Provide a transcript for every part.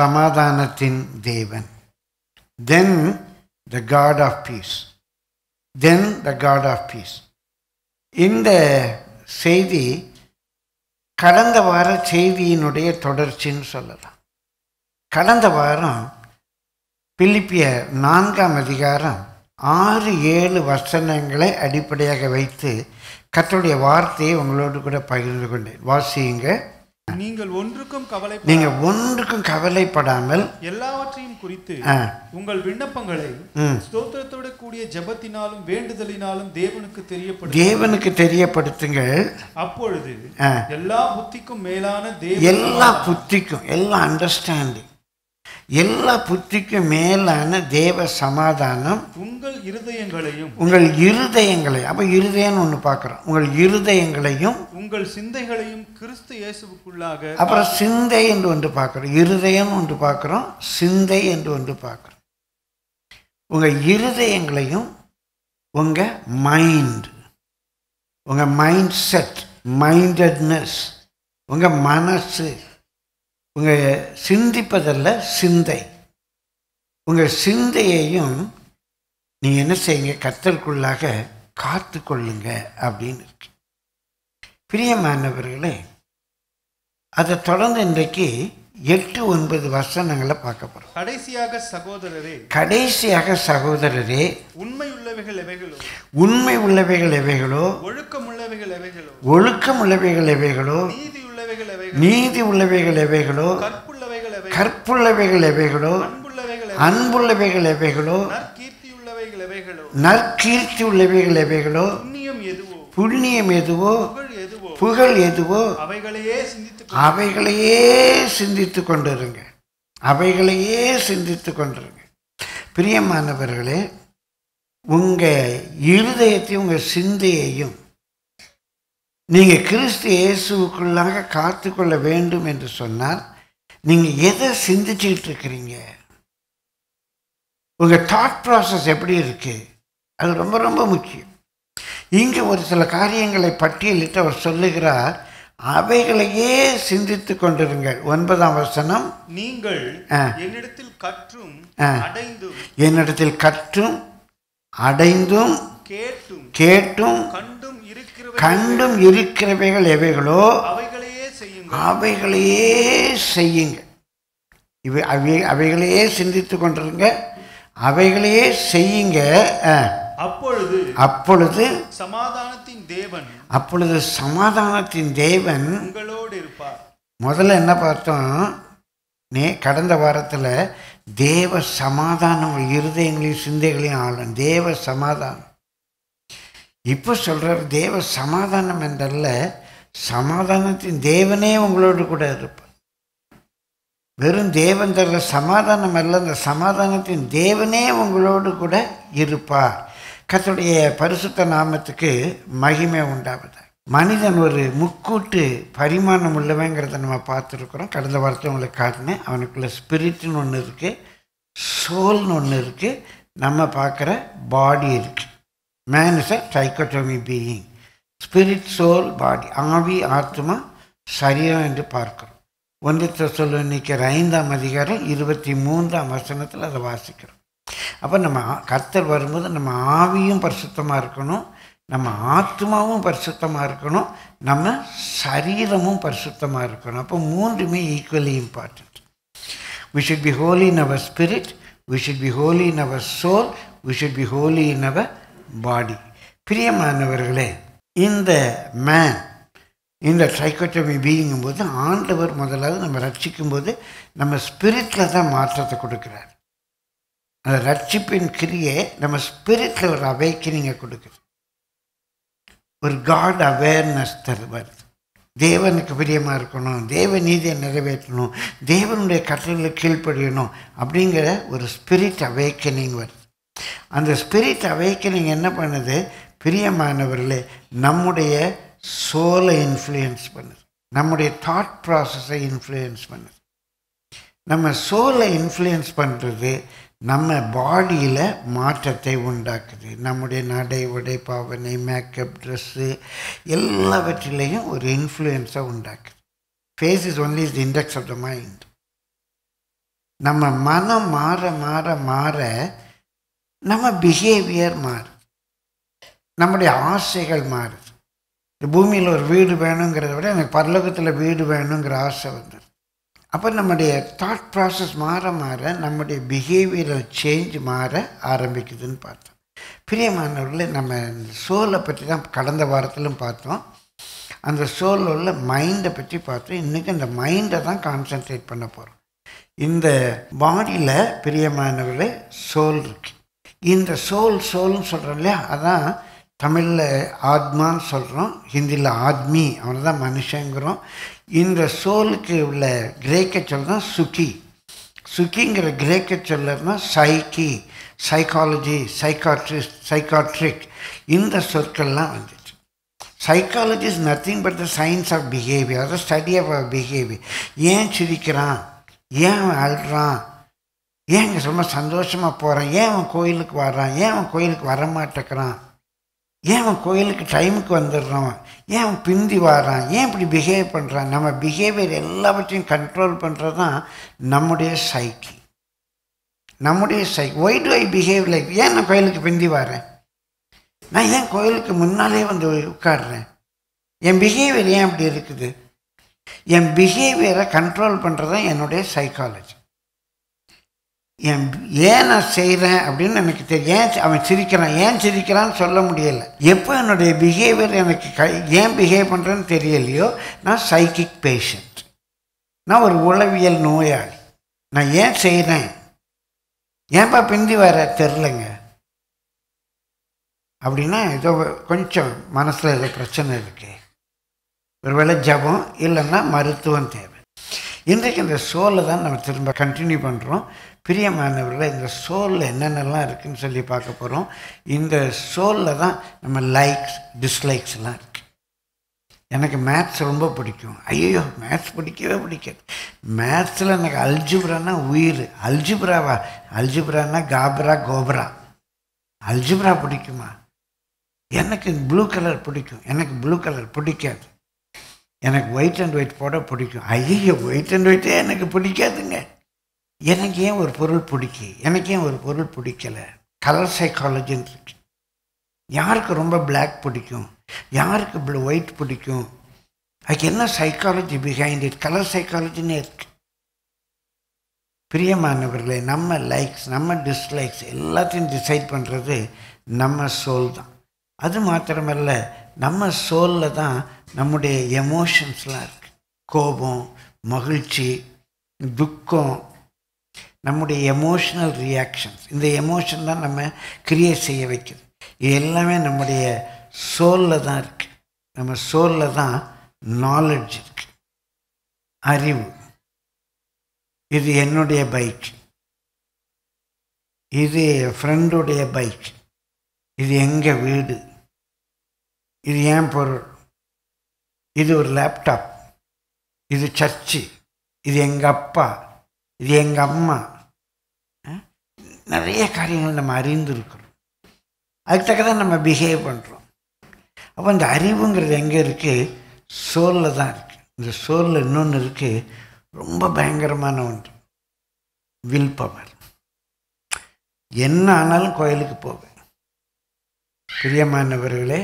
சமாதானத்தின் தேவன் then the God of peace then the God of peace இந்த செய்தி கடந்த வார செய்தியினுடைய தொடர்ச்சின்னு சொல்லலாம் கடந்த வாரம் பிலிப்பிய நான்காம் அதிகாரம் ஆறு ஏழு வசனங்களை அடிப்படையாக வைத்து கத்தோடைய வார்த்தையை உங்களோடு கூட பகிர்ந்து கொண்டேன் வாசியுங்க நீங்கள் ஒன்றுக்கும் கவலை நீங்க ஒன்றுக்கும் கவலைப்படாமல் எல்லாவற்றையும் குறித்து உங்கள் விண்ணப்பங்களை ஸ்தோத்திரத்தோட கூடிய ஜபத்தினாலும் வேண்டுதலினாலும் தேவனுக்கு தெரியப்படு தேவனுக்கு தெரியப்படுத்துங்கள் அப்பொழுது எல்லா புத்திக்கும் மேலான எல்லா புத்திக்கும் எல்லா அண்டர்ஸ்டாண்டிங் எல்லா புத்திக்கும் மேலான தேவ சமாதானம் உங்கள் இருதயங்களையும் உங்கள் இருதயங்களை அப்ப இருதயம்னு ஒன்று பார்க்குறோம் உங்கள் இருதயங்களையும் உங்கள் சிந்தைகளையும் கிறிஸ்து இயேசுக்குள்ளாக அப்புறம் சிந்தை என்று ஒன்று பார்க்குறோம் இருதயம் ஒன்று பார்க்குறோம் சிந்தை என்று ஒன்று பார்க்குறோம் உங்கள் இருதயங்களையும் உங்கள் மைண்ட் உங்கள் மைண்ட் செட் மைண்டட்னஸ் உங்கள் மனசு உங்கள் சிந்திப்பதல்ல சிந்தை உங்கள் சிந்தையையும் நீ என்ன செய்யுங்க கத்தலுக்குள்ளாக காத்து கொள்ளுங்க அப்படின்னு இருக்கு பிரியமானவர்களே அதை தொடர்ந்து இன்றைக்கு எட்டு ஒன்பது வசனங்களை பார்க்க போறோம் கடைசியாக சகோதரரே கடைசியாக சகோதரரே உண்மை உள்ளவைகள் எவைகளோ உண்மை உள்ளவைகள் எவைகளோ ஒழுக்கம் உள்ளவைகள் எவைகளோ ஒழுக்கம் உள்ளவைகள் எவைகளோ நீதி நீதி உள்ளவைகள் எவைகளோ கற்புள்ளவைகள் எவைகளோ அன்புள்ளவைகள் எவைகளோ நற்கீர்த்தி உள்ளவைகள் எவைகளோ புண்ணியம் எதுவோ புகழ் எதுவோ அவைகளையே சிந்தித்து கொண்டிருங்க அவைகளையே சிந்தித்து கொண்டிருங்க பிரியமானவர்களே உங்கள் இருதயத்தையும் உங்கள் சிந்தையையும் நீங்கள் கிறிஸ்து இயேசுக்குள்ளாக காத்து கொள்ள வேண்டும் என்று சொன்னால் நீங்கள் எதை சிந்திச்சுக்கிட்டு இருக்கிறீங்க உங்கள் தாட் ப்ராசஸ் எப்படி இருக்குது அது ரொம்ப ரொம்ப முக்கியம் இங்கே ஒரு சில காரியங்களை பட்டியலிட்டு அவர் சொல்லுகிறார் அவைகளையே சிந்தித்து கொண்டிருங்கள் ஒன்பதாம் வசனம் நீங்கள் என்னிடத்தில் கற்றும் அடைந்தும் என்னிடத்தில் கற்றும் அடைந்தும் கேட்டும் கேட்டும் கண்டும் இருக்கிறவைகள் எவைகளோ அவைகளையே செய்யுங்க இவை அவை அவைகளையே சிந்தித்து கொண்டிருங்க அவைகளையே செய்யுங்க அப்பொழுது அப்பொழுது சமாதானத்தின் தேவன் அப்பொழுது சமாதானத்தின் தேவன் உங்களோடு இருப்பார் முதல்ல என்ன பார்த்தோம் நே கடந்த வாரத்தில் தேவ சமாதானம் இருதயங்களையும் சிந்தைகளையும் ஆளும் தேவ சமாதானம் இப்போ சொல்கிறார் தேவ சமாதானம் என்றல்ல சமாதானத்தின் தேவனே உங்களோடு கூட இருப்பார் வெறும் தேவன் தர்ற சமாதானம் அல்ல அந்த சமாதானத்தின் தேவனே உங்களோடு கூட இருப்பார் கத்தோடைய பரிசுத்த நாமத்துக்கு மகிமை உண்டாவது மனிதன் ஒரு முக்கூட்டு பரிமாணம் உள்ளவங்கிறத நம்ம பார்த்துருக்குறோம் கடந்த வாரத்தை உங்களுக்கு காட்டினேன் அவனுக்குள்ளே ஸ்பிரிட்னு ஒன்று இருக்குது சோல்னு ஒன்று இருக்குது நம்ம பார்க்குற பாடி இருக்குது Man is a dichotomy being. Spirit soul body ஆவி ஆத்மா சரீரம் என்று பார்க்கிறோம் ஒன்றித்த சொல்ல நிற்கிற ஐந்தாம் அதிகாரம் இருபத்தி மூன்றாம் வசனத்தில் அதை வாசிக்கிறோம் அப்போ நம்ம கத்தர் வரும்போது நம்ம ஆவியும் பரிசுத்தமாக இருக்கணும் நம்ம ஆத்மாவும் பரிசுத்தமாக இருக்கணும் நம்ம சரீரமும் பரிசுத்தமாக இருக்கணும் அப்போ மூன்றுமே equally important we should be holy in our spirit we should be holy in our soul we should be holy in our body பிரியமானவர்களே இந்த மேன் இந்த சைக்கோட்டமி பீயிங்கும் போது ஆண்டவர் முதலாவது நம்ம ரட்சிக்கும் போது நம்ம ஸ்பிரிட்டில் தான் மாற்றத்தை கொடுக்குறார் அந்த ரட்சிப்பின் கிரியை நம்ம ஸ்பிரிட்டில் ஒரு அவேக்கனிங்கை கொடுக்குது ஒரு காட் அவேர்னஸ் தருவார் தேவனுக்கு பிரியமாக இருக்கணும் தேவ நீதியை நிறைவேற்றணும் தேவனுடைய கட்டளை கீழ்ப்படியணும் அப்படிங்கிற ஒரு ஸ்பிரிட் அவேக்கனிங் வருது அந்த ஸ்பிரிட் அவைக்கனிங் என்ன பண்ணுது பிரியமானவர்களே நம்முடைய சோலை இன்ஃப்ளூயன்ஸ் பண்ணுது நம்முடைய தாட் ப்ராசஸை இன்ஃப்ளூயன்ஸ் பண்ணுது நம்ம சோலை இன்ஃப்ளூயன்ஸ் பண்ணுறது நம்ம பாடியில் மாற்றத்தை உண்டாக்குது நம்முடைய நடை உடை பாவனை மேக்கப் ட்ரெஸ்ஸு எல்லாவற்றிலையும் ஒரு இன்ஃப்ளூயன்ஸை உண்டாக்குது face is only is index of the mind நம்ம மனம் மாற மாற மாற நம்ம பிஹேவியர் மாறுது நம்முடைய ஆசைகள் மாறுது இந்த பூமியில் ஒரு வீடு வேணுங்கிறத விட எனக்கு பரலோகத்தில் வீடு வேணுங்கிற ஆசை வந்துடுது அப்போ நம்முடைய தாட் ப்ராசஸ் மாற மாற நம்முடைய பிஹேவியரல் சேஞ்ச் மாற ஆரம்பிக்குதுன்னு பார்த்தோம் பிரியமானவர்கள் நம்ம சோலை பற்றி தான் கடந்த வாரத்திலும் பார்த்தோம் அந்த சோலில் உள்ள மைண்டை பற்றி பார்த்தோம் இன்றைக்கி அந்த மைண்டை தான் கான்சென்ட்ரேட் பண்ண போகிறோம் இந்த பாடியில் பிரியமானவர்களே சோல் இருக்குது இந்த சோல் சோல்னு சொல்கிறோம் இல்லையா அதான் தமிழில் ஆத்மான்னு சொல்கிறோம் ஹிந்தியில் ஆத்மி அவனை தான் மனுஷங்கிறோம் இந்த சோலுக்கு உள்ள கிரேக்க சொல் தான் சுக்கி சுக்கிங்கிற கிரேக்க சொல்லுன்னா சைக்கி சைக்காலஜி சைக்காட்ரிஸ்ட் சைக்காட்ரிக் இந்த சொற்கள்லாம் வந்துச்சு psychology is nothing but the science of behaviour அதாவது ஸ்டடி ஆஃப் பிஹேவியர் ஏன் சிரிக்கிறான் ஏன் அழுறான் ஏங்க ரொம்ப சந்தோஷமாக போகிறான் ஏன் அவன் கோயிலுக்கு வர்றான் ஏன் அவன் கோயிலுக்கு வரமாட்டேக்கிறான் ஏன் அவன் கோயிலுக்கு டைமுக்கு வந்துடுறான் ஏன் அவன் பிந்தி வரான் ஏன் இப்படி பிஹேவ் பண்ணுறான் நம்ம பிஹேவியர் எல்லாவற்றையும் கண்ட்ரோல் பண்ணுறது தான் நம்முடைய சைக்கி நம்முடைய psyche why do I behave like ஏன் நான் கோயிலுக்கு பிந்தி வரேன் நான் ஏன் கோயிலுக்கு முன்னாலே வந்து உட்காடுறேன் என் பிஹேவியர் ஏன் அப்படி இருக்குது என் பிஹேவியரை கண்ட்ரோல் பண்ணுறது தான் என்னுடைய சைக்காலஜி என் ஏன் நான் செய்கிறேன் அப்படின்னு எனக்கு தெரியும் ஏன் அவன் சிரிக்கிறான் ஏன் சிரிக்கிறான்னு சொல்ல முடியலை எப்போ என்னுடைய பிஹேவியர் எனக்கு க ஏன் பிஹேவ் பண்ணுறேன்னு தெரியலையோ நான் சைக்கிக் பேஷண்ட் நான் ஒரு உளவியல் நோயாளி நான் ஏன் செய்கிறேன் ஏன்பா பிந்தி வர தெரிலங்க அப்படின்னா ஏதோ கொஞ்சம் மனசில் ஏதோ பிரச்சனை இருக்குது ஒருவேளை ஜபம் இல்லைன்னா மருத்துவம் தேவை இன்றைக்கு இந்த சோலை தான் நம்ம திரும்ப கண்டினியூ பண்ணுறோம் பிரியமானவர்கள் இந்த சோலில் என்னென்னலாம் இருக்குதுன்னு சொல்லி பார்க்க போகிறோம் இந்த சோலில் தான் நம்ம லைக்ஸ் டிஸ்லைக்ஸ்லாம் இருக்குது எனக்கு மேத்ஸ் ரொம்ப பிடிக்கும் ஐயோ மேத்ஸ் பிடிக்கவே பிடிக்காது மேத்ஸில் எனக்கு அல்ஜிப்ரானா உயிர் அல்ஜிப்ராவா அல்ஜிப்ரானா காப்ரா கோப்ரா அல்ஜிப்ரா பிடிக்குமா எனக்கு ப்ளூ கலர் பிடிக்கும் எனக்கு ப்ளூ கலர் பிடிக்காது எனக்கு ஒயிட் அண்ட் ஒயிட் போட பிடிக்கும் ஐயோ ஒயிட் அண்ட் ஒயிட்டே எனக்கு பிடிக்காதுங்க எனக்கு ஏன் ஒரு பொருள் பிடிக்கி எனக்கு ஏன் ஒரு பொருள் பிடிக்கலை கலர் சைக்காலஜின்னு இருக்கு யாருக்கு ரொம்ப பிளாக் பிடிக்கும் யாருக்கு இப்படி ஒயிட் பிடிக்கும் அதுக்கு என்ன சைக்காலஜி பிஹைண்ட் இட் கலர் சைக்காலஜினே இருக்கு பிரியமானவர்களே நம்ம லைக்ஸ் நம்ம டிஸ்லைக்ஸ் எல்லாத்தையும் டிசைட் பண்ணுறது நம்ம சோல் தான் அது மாத்திரமல்ல நம்ம சோலில் தான் நம்முடைய எமோஷன்ஸ்லாம் இருக்குது கோபம் மகிழ்ச்சி துக்கம் நம்முடைய எமோஷ்னல் ரியாக்ஷன்ஸ் இந்த எமோஷன் தான் நம்ம கிரியேட் செய்ய வைக்குது இது எல்லாமே நம்முடைய சோலில் தான் இருக்குது நம்ம சோலில் தான் நாலெட்ஜ் இருக்குது அறிவு இது என்னுடைய பைக் இது என் ஃப்ரெண்டுடைய பைக் இது எங்கள் வீடு இது ஏன் பொருள் இது ஒரு லேப்டாப் இது சர்ச்சு இது எங்கள் அப்பா இது எங்கள் அம்மா நிறைய காரியங்கள் நம்ம அறிந்திருக்கிறோம் அதுக்கு தான் நம்ம பிஹேவ் பண்ணுறோம் அப்போ இந்த அறிவுங்கிறது எங்கே இருக்குது சோலில் தான் இருக்குது இந்த சோலில் இன்னொன்று இருக்குது ரொம்ப பயங்கரமான ஒன்று வில் பவர் என்ன ஆனாலும் கோயிலுக்கு போவேன் பிரியமானவர்களே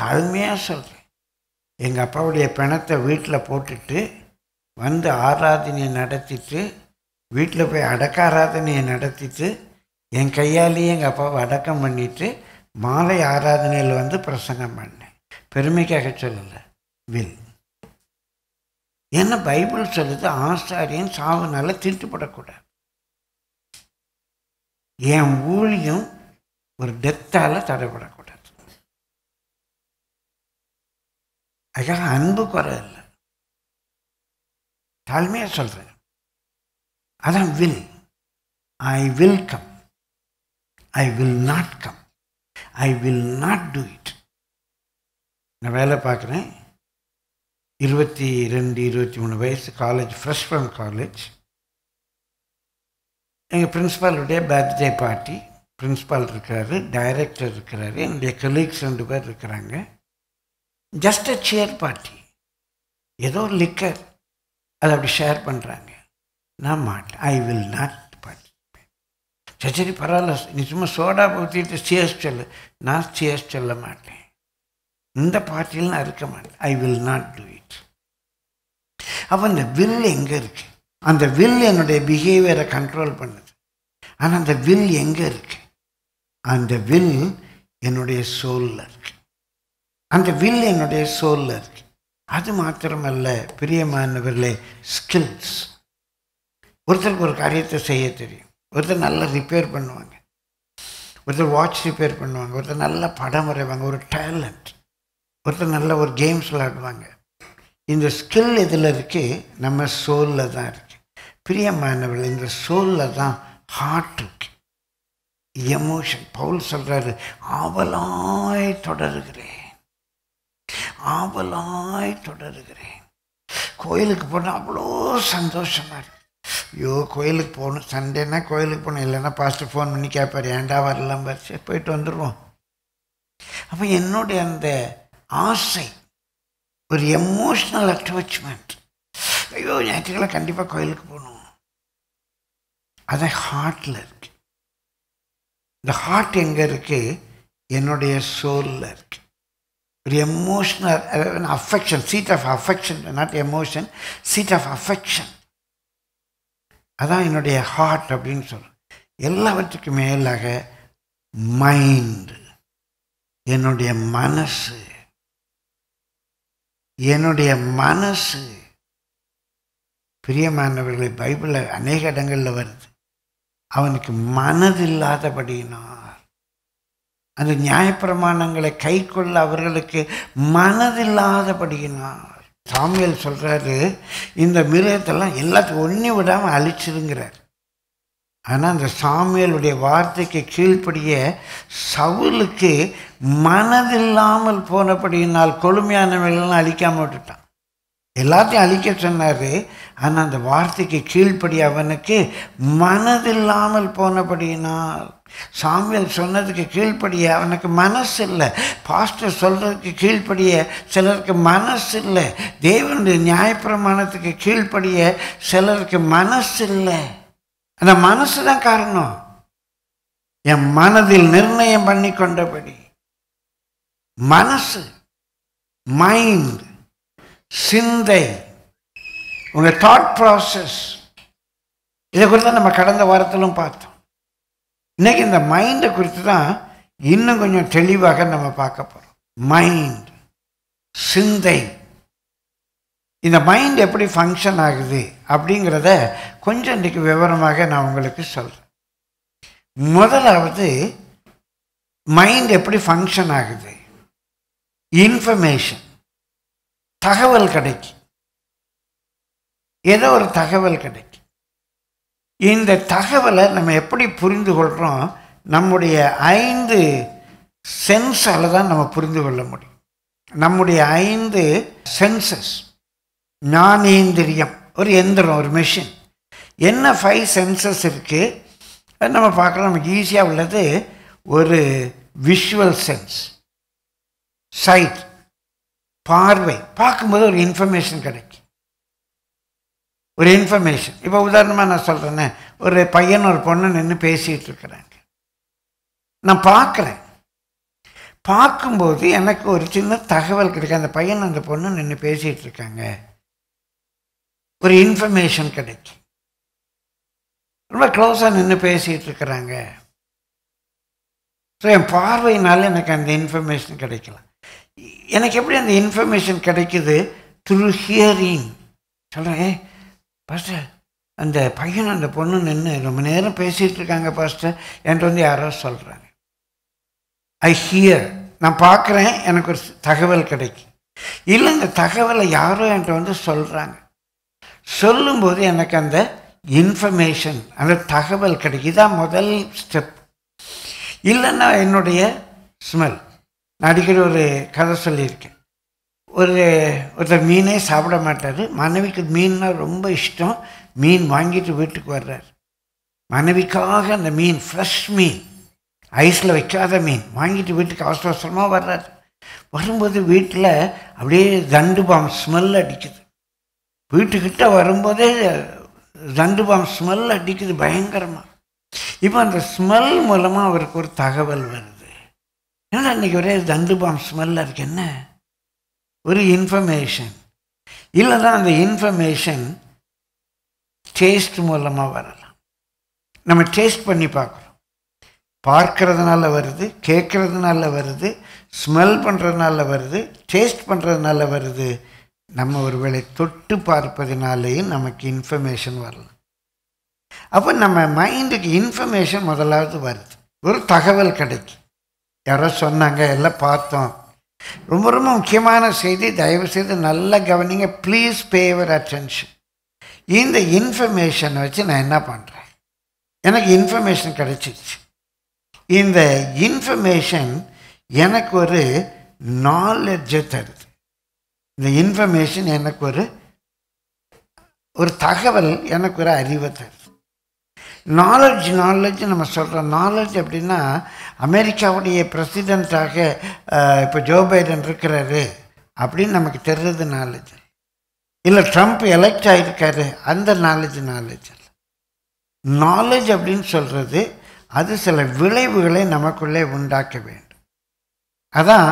தாழ்மையாக சொல்கிறேன் எங்கள் அப்பாவுடைய பிணத்தை வீட்டில் போட்டுட்டு வந்து ஆராதனையை நடத்திட்டு வீட்டில் போய் அடக்க ஆராதனையை நடத்திட்டு என் கையாலேயே எங்கள் அப்பாவை அடக்கம் பண்ணிவிட்டு மாலை ஆராதனையில் வந்து பிரசங்கம் பண்ணேன் பெருமைக்காக சொல்லலை வில் என்ன பைபிள் சொல்லுது ஆசாரியன் சாவுனால திருட்டுப்படக்கூடாது என் ஊழியம் ஒரு டெத்தால் தடைப்படக்கூடாது அதுக்காக அன்பு குறை இல்லை தாழ்மையாக சொல்கிறேன் அதான் will I will come I will not come I will not do it நான் வேலை பார்க்குறேன் இருபத்தி ரெண்டு இருபத்தி மூணு வயசு காலேஜ் ஃப்ரெஷ் ஃப்ரம் காலேஜ் எங்கள் பிரின்ஸ்பாலுடைய பர்த்டே பார்ட்டி பிரின்ஸ்பால் இருக்கிறாரு டைரக்டர் இருக்கிறாரு என்னுடைய கலீக்ஸ் ரெண்டு பேர் இருக்கிறாங்க ஜஸ்ட் அ சேர் பார்ட்டி ஏதோ லிக்கர் அதை அப்படி ஷேர் பண்ணுறாங்க நான் மாட்டேன் ஐ வில் நாட் பார்ட்டிசிபேட் சரி சரி பரவாயில்ல நீ சும்மா சோடா ஊற்றிட்டு சேஸ் சொல்லு நான் சேஸ் சொல்ல மாட்டேன் இந்த பார்ட்டியில் நான் இருக்க மாட்டேன் I will not do it அப்போ அந்த வில் எங்கே இருக்குது அந்த வில் என்னுடைய பிஹேவியரை கண்ட்ரோல் பண்ணுது ஆனால் அந்த வில் எங்கே இருக்கு அந்த வில் என்னுடைய சோலில் இருக்கு அந்த வில் என்னுடைய சோலில் இருக்குது அது மாத்திரமல்ல பிரியமானவர்களே ஸ்கில்ஸ் ஒருத்தருக்கு ஒரு காரியத்தை செய்ய தெரியும் ஒருத்தர் நல்லா ரிப்பேர் பண்ணுவாங்க ஒருத்தர் வாட்ச் ரிப்பேர் பண்ணுவாங்க ஒருத்தர் நல்லா படம் வரைவாங்க ஒரு டேலண்ட் ஒருத்தர் நல்லா ஒரு கேம்ஸ் விளாடுவாங்க இந்த ஸ்கில் இதில் இருக்குது நம்ம சோலில் தான் இருக்குது பிரியமானவர்கள் இந்த சோலில் தான் ஹார்ட் இருக்கு எமோஷன் பவுல் சொல்கிறாரு ஆவலாய் தொடர்கிறேன் ஆவலாய் தொடருகிறேன் கோயிலுக்கு போனால் அவ்வளோ சந்தோஷமாக இருக்கு ஐயோ கோயிலுக்கு போகணும் சண்டேன்னா கோயிலுக்கு போகணும் இல்லைன்னா பாஸ்டர் ஃபோன் பண்ணி கேட்பார் ஏண்டா வரலாம் பரிசு போயிட்டு வந்துடுவோம் அப்போ என்னுடைய அந்த ஆசை ஒரு எமோஷ்னல் அட்டாச்மெண்ட் ஐயோ ஞாயிற்றுக்கிழமை கண்டிப்பாக கோயிலுக்கு போகணும் அது ஹார்ட்டில் இருக்கு இந்த ஹார்ட் எங்கே இருக்குது என்னுடைய சோலில் இருக்குது ஒரு emotional affection seat of affection not emotion seat of affection அதான் என்னுடைய ஹார்ட் அப்படின்னு சொல்கிறேன் எல்லாவற்றுக்கும் மேலாக மைண்டு என்னுடைய மனசு என்னுடைய மனசு பிரியமானவர்களை பைபிளில் அநேக இடங்களில் வருது அவனுக்கு மனதில்லாதபடியினால் அந்த நியாயப்பிரமாணங்களை கை கொள்ள அவர்களுக்கு மனதில்லாதபடியினார் சாமியல் சொல்கிறாரு இந்த மிருகத்தெல்லாம் எல்லாத்துக்கும் ஒன்றி விடாமல் அழிச்சிருங்கிறார் ஆனால் அந்த சாமியலுடைய வார்த்தைக்கு கீழ்ப்படிய சவுலுக்கு மனதில்லாமல் போனபடியினால் கொடுமையானவைகள்லாம் அழிக்காமல் விட்டுட்டான் எல்லாத்தையும் அழிக்க சொன்னார் ஆனால் அந்த வார்த்தைக்கு கீழ்ப்படி அவனுக்கு மனதில்லாமல் போனபடியினால் சாமியல் சொன்னதுக்கு கீழ்ப்படிய அவனுக்கு மனசு இல்லை பாஸ்டர் சொல்கிறதுக்கு கீழ்ப்படிய சிலருக்கு மனசு இல்லை தேவனுடைய நியாயப்பிரமாணத்துக்கு கீழ்ப்படிய சிலருக்கு மனசு இல்லை அந்த மனசு தான் காரணம் என் மனதில் நிர்ணயம் பண்ணி கொண்டபடி மனசு மைண்ட் சிந்தை உங்கள் தாட் ப்ராசஸ் இதை குறித்து நம்ம கடந்த வாரத்திலும் பார்த்தோம் இன்றைக்கி இந்த மைண்டை குறித்து தான் இன்னும் கொஞ்சம் தெளிவாக நம்ம பார்க்க போகிறோம் மைண்ட் சிந்தை இந்த மைண்ட் எப்படி ஃபங்க்ஷன் ஆகுது அப்படிங்கிறத கொஞ்சம் இன்றைக்கு விவரமாக நான் உங்களுக்கு சொல்கிறேன் முதலாவது மைண்ட் எப்படி ஃபங்க்ஷன் ஆகுது இன்ஃபர்மேஷன் தகவல் கிடைக்கும் ஏதோ ஒரு தகவல் கிடைக்கும் இந்த தகவலை நம்ம எப்படி புரிந்து கொள்கிறோம் நம்முடைய ஐந்து சென்ஸால் தான் நம்ம புரிந்து கொள்ள முடியும் நம்முடைய ஐந்து சென்சஸ் ஞானேந்திரியம் ஒரு எந்திரம் ஒரு மிஷின் என்ன ஃபைவ் சென்சஸ் இருக்குது நம்ம பார்க்குறோம் நமக்கு ஈஸியாக உள்ளது ஒரு விஷுவல் சென்ஸ் சைட் பார்வை பார்க்கும்போது ஒரு இன்ஃபர்மேஷன் கிடைக்கும் ஒரு இன்ஃபர்மேஷன் இப்போ உதாரணமாக நான் சொல்கிறேன்னு ஒரு பையன் ஒரு பொண்ணு நின்று பேசிகிட்டு இருக்கிறாங்க நான் பார்க்குறேன் பார்க்கும்போது எனக்கு ஒரு சின்ன தகவல் கிடைக்கும் அந்த பையன் அந்த பொண்ணு நின்று பேசிகிட்டு இருக்காங்க ஒரு இன்ஃபர்மேஷன் கிடைக்கும் ரொம்ப க்ளோஸாக நின்று பேசிகிட்டு இருக்கிறாங்க ஸோ என் பார்வையினால் எனக்கு அந்த இன்ஃபர்மேஷன் கிடைக்கலாம் எனக்கு எப்படி அந்த இன்ஃபர்மேஷன் கிடைக்குது த்ரூ ஹியரிங் சொல்கிறேன் பாஸ்டர் அந்த பையன் அந்த பொண்ணு நின்று ரொம்ப நேரம் பேசிகிட்டு இருக்காங்க பாஸ்டர் என்கிட்ட வந்து யாரோ சொல்கிறாங்க ஐ ஹியர் நான் பார்க்குறேன் எனக்கு ஒரு தகவல் கிடைக்கும் இல்லை இந்த தகவலை யாரோ என்கிட்ட வந்து சொல்கிறாங்க சொல்லும்போது எனக்கு அந்த இன்ஃபர்மேஷன் அந்த தகவல் கிடைக்கும் இதான் முதல் ஸ்டெப் இல்லைன்னா என்னுடைய ஸ்மெல் நான் அடிக்கடி ஒரு கதை சொல்லியிருக்கேன் ஒரு ஒருத்தர் மீனே சாப்பிட மாட்டார் மனைவிக்கு மீன்னால் ரொம்ப இஷ்டம் மீன் வாங்கிட்டு வீட்டுக்கு வர்றார் மனைவிக்காக அந்த மீன் ஃப்ரெஷ் மீன் ஐஸில் வைக்காத மீன் வாங்கிட்டு வீட்டுக்கு அவசர அவசரமாக வர்றார் வரும்போது வீட்டில் அப்படியே தண்டு பாம் ஸ்மெல் அடிக்குது வீட்டுக்கிட்ட வரும்போதே தண்டு பாம் ஸ்மெல் அடிக்குது பயங்கரமாக இப்போ அந்த ஸ்மெல் மூலமாக அவருக்கு ஒரு தகவல் வருது ஏன்னா அன்றைக்கி ஒரே தண்டு பாம் ஸ்மெல்லாக இருக்கு என்ன ஒரு இன்ஃபர்மேஷன் இல்லை தான் அந்த இன்ஃபர்மேஷன் டேஸ்ட் மூலமாக வரலாம் நம்ம டேஸ்ட் பண்ணி பார்க்குறோம் பார்க்கறதுனால வருது கேட்குறதுனால வருது ஸ்மெல் பண்ணுறதுனால வருது டேஸ்ட் பண்ணுறதுனால வருது நம்ம ஒருவேளை தொட்டு பார்ப்பதினாலேயும் நமக்கு இன்ஃபர்மேஷன் வரலாம் அப்போ நம்ம மைண்டுக்கு இன்ஃபர்மேஷன் முதலாவது வருது ஒரு தகவல் கிடைக்கும் யாரோ சொன்னாங்க எல்லாம் பார்த்தோம் ரொம்ப ரொம்ப முக்கியமான செய்தி தயவுசெய்து நல்லா கவனிங்க ப்ளீஸ் பே யுவர் அட்டென்ஷன் இந்த இன்ஃபர்மேஷனை வச்சு நான் என்ன பண்ணுறேன் எனக்கு இன்ஃபர்மேஷன் கிடைச்சிருச்சு இந்த இன்ஃபர்மேஷன் எனக்கு ஒரு நாலெட்ஜை தருது இந்த இன்ஃபர்மேஷன் எனக்கு ஒரு ஒரு தகவல் எனக்கு ஒரு அறிவை தருது நாலெட்ஜ் நாலெட்ஜ் நம்ம சொல்கிறோம் நாலெட்ஜ் அப்படின்னா அமெரிக்காவுடைய பிரசிடெண்ட்டாக இப்போ ஜோ பைடன் இருக்கிறாரு அப்படின்னு நமக்கு தெரிறது நாலேஜ் இல்லை ட்ரம்ப் எலெக்ட் ஆகியிருக்காரு அந்த நாலேஜ் நாலேஜ் நாலேஜ் அப்படின்னு சொல்கிறது அது சில விளைவுகளை நமக்குள்ளே உண்டாக்க வேண்டும் அதான்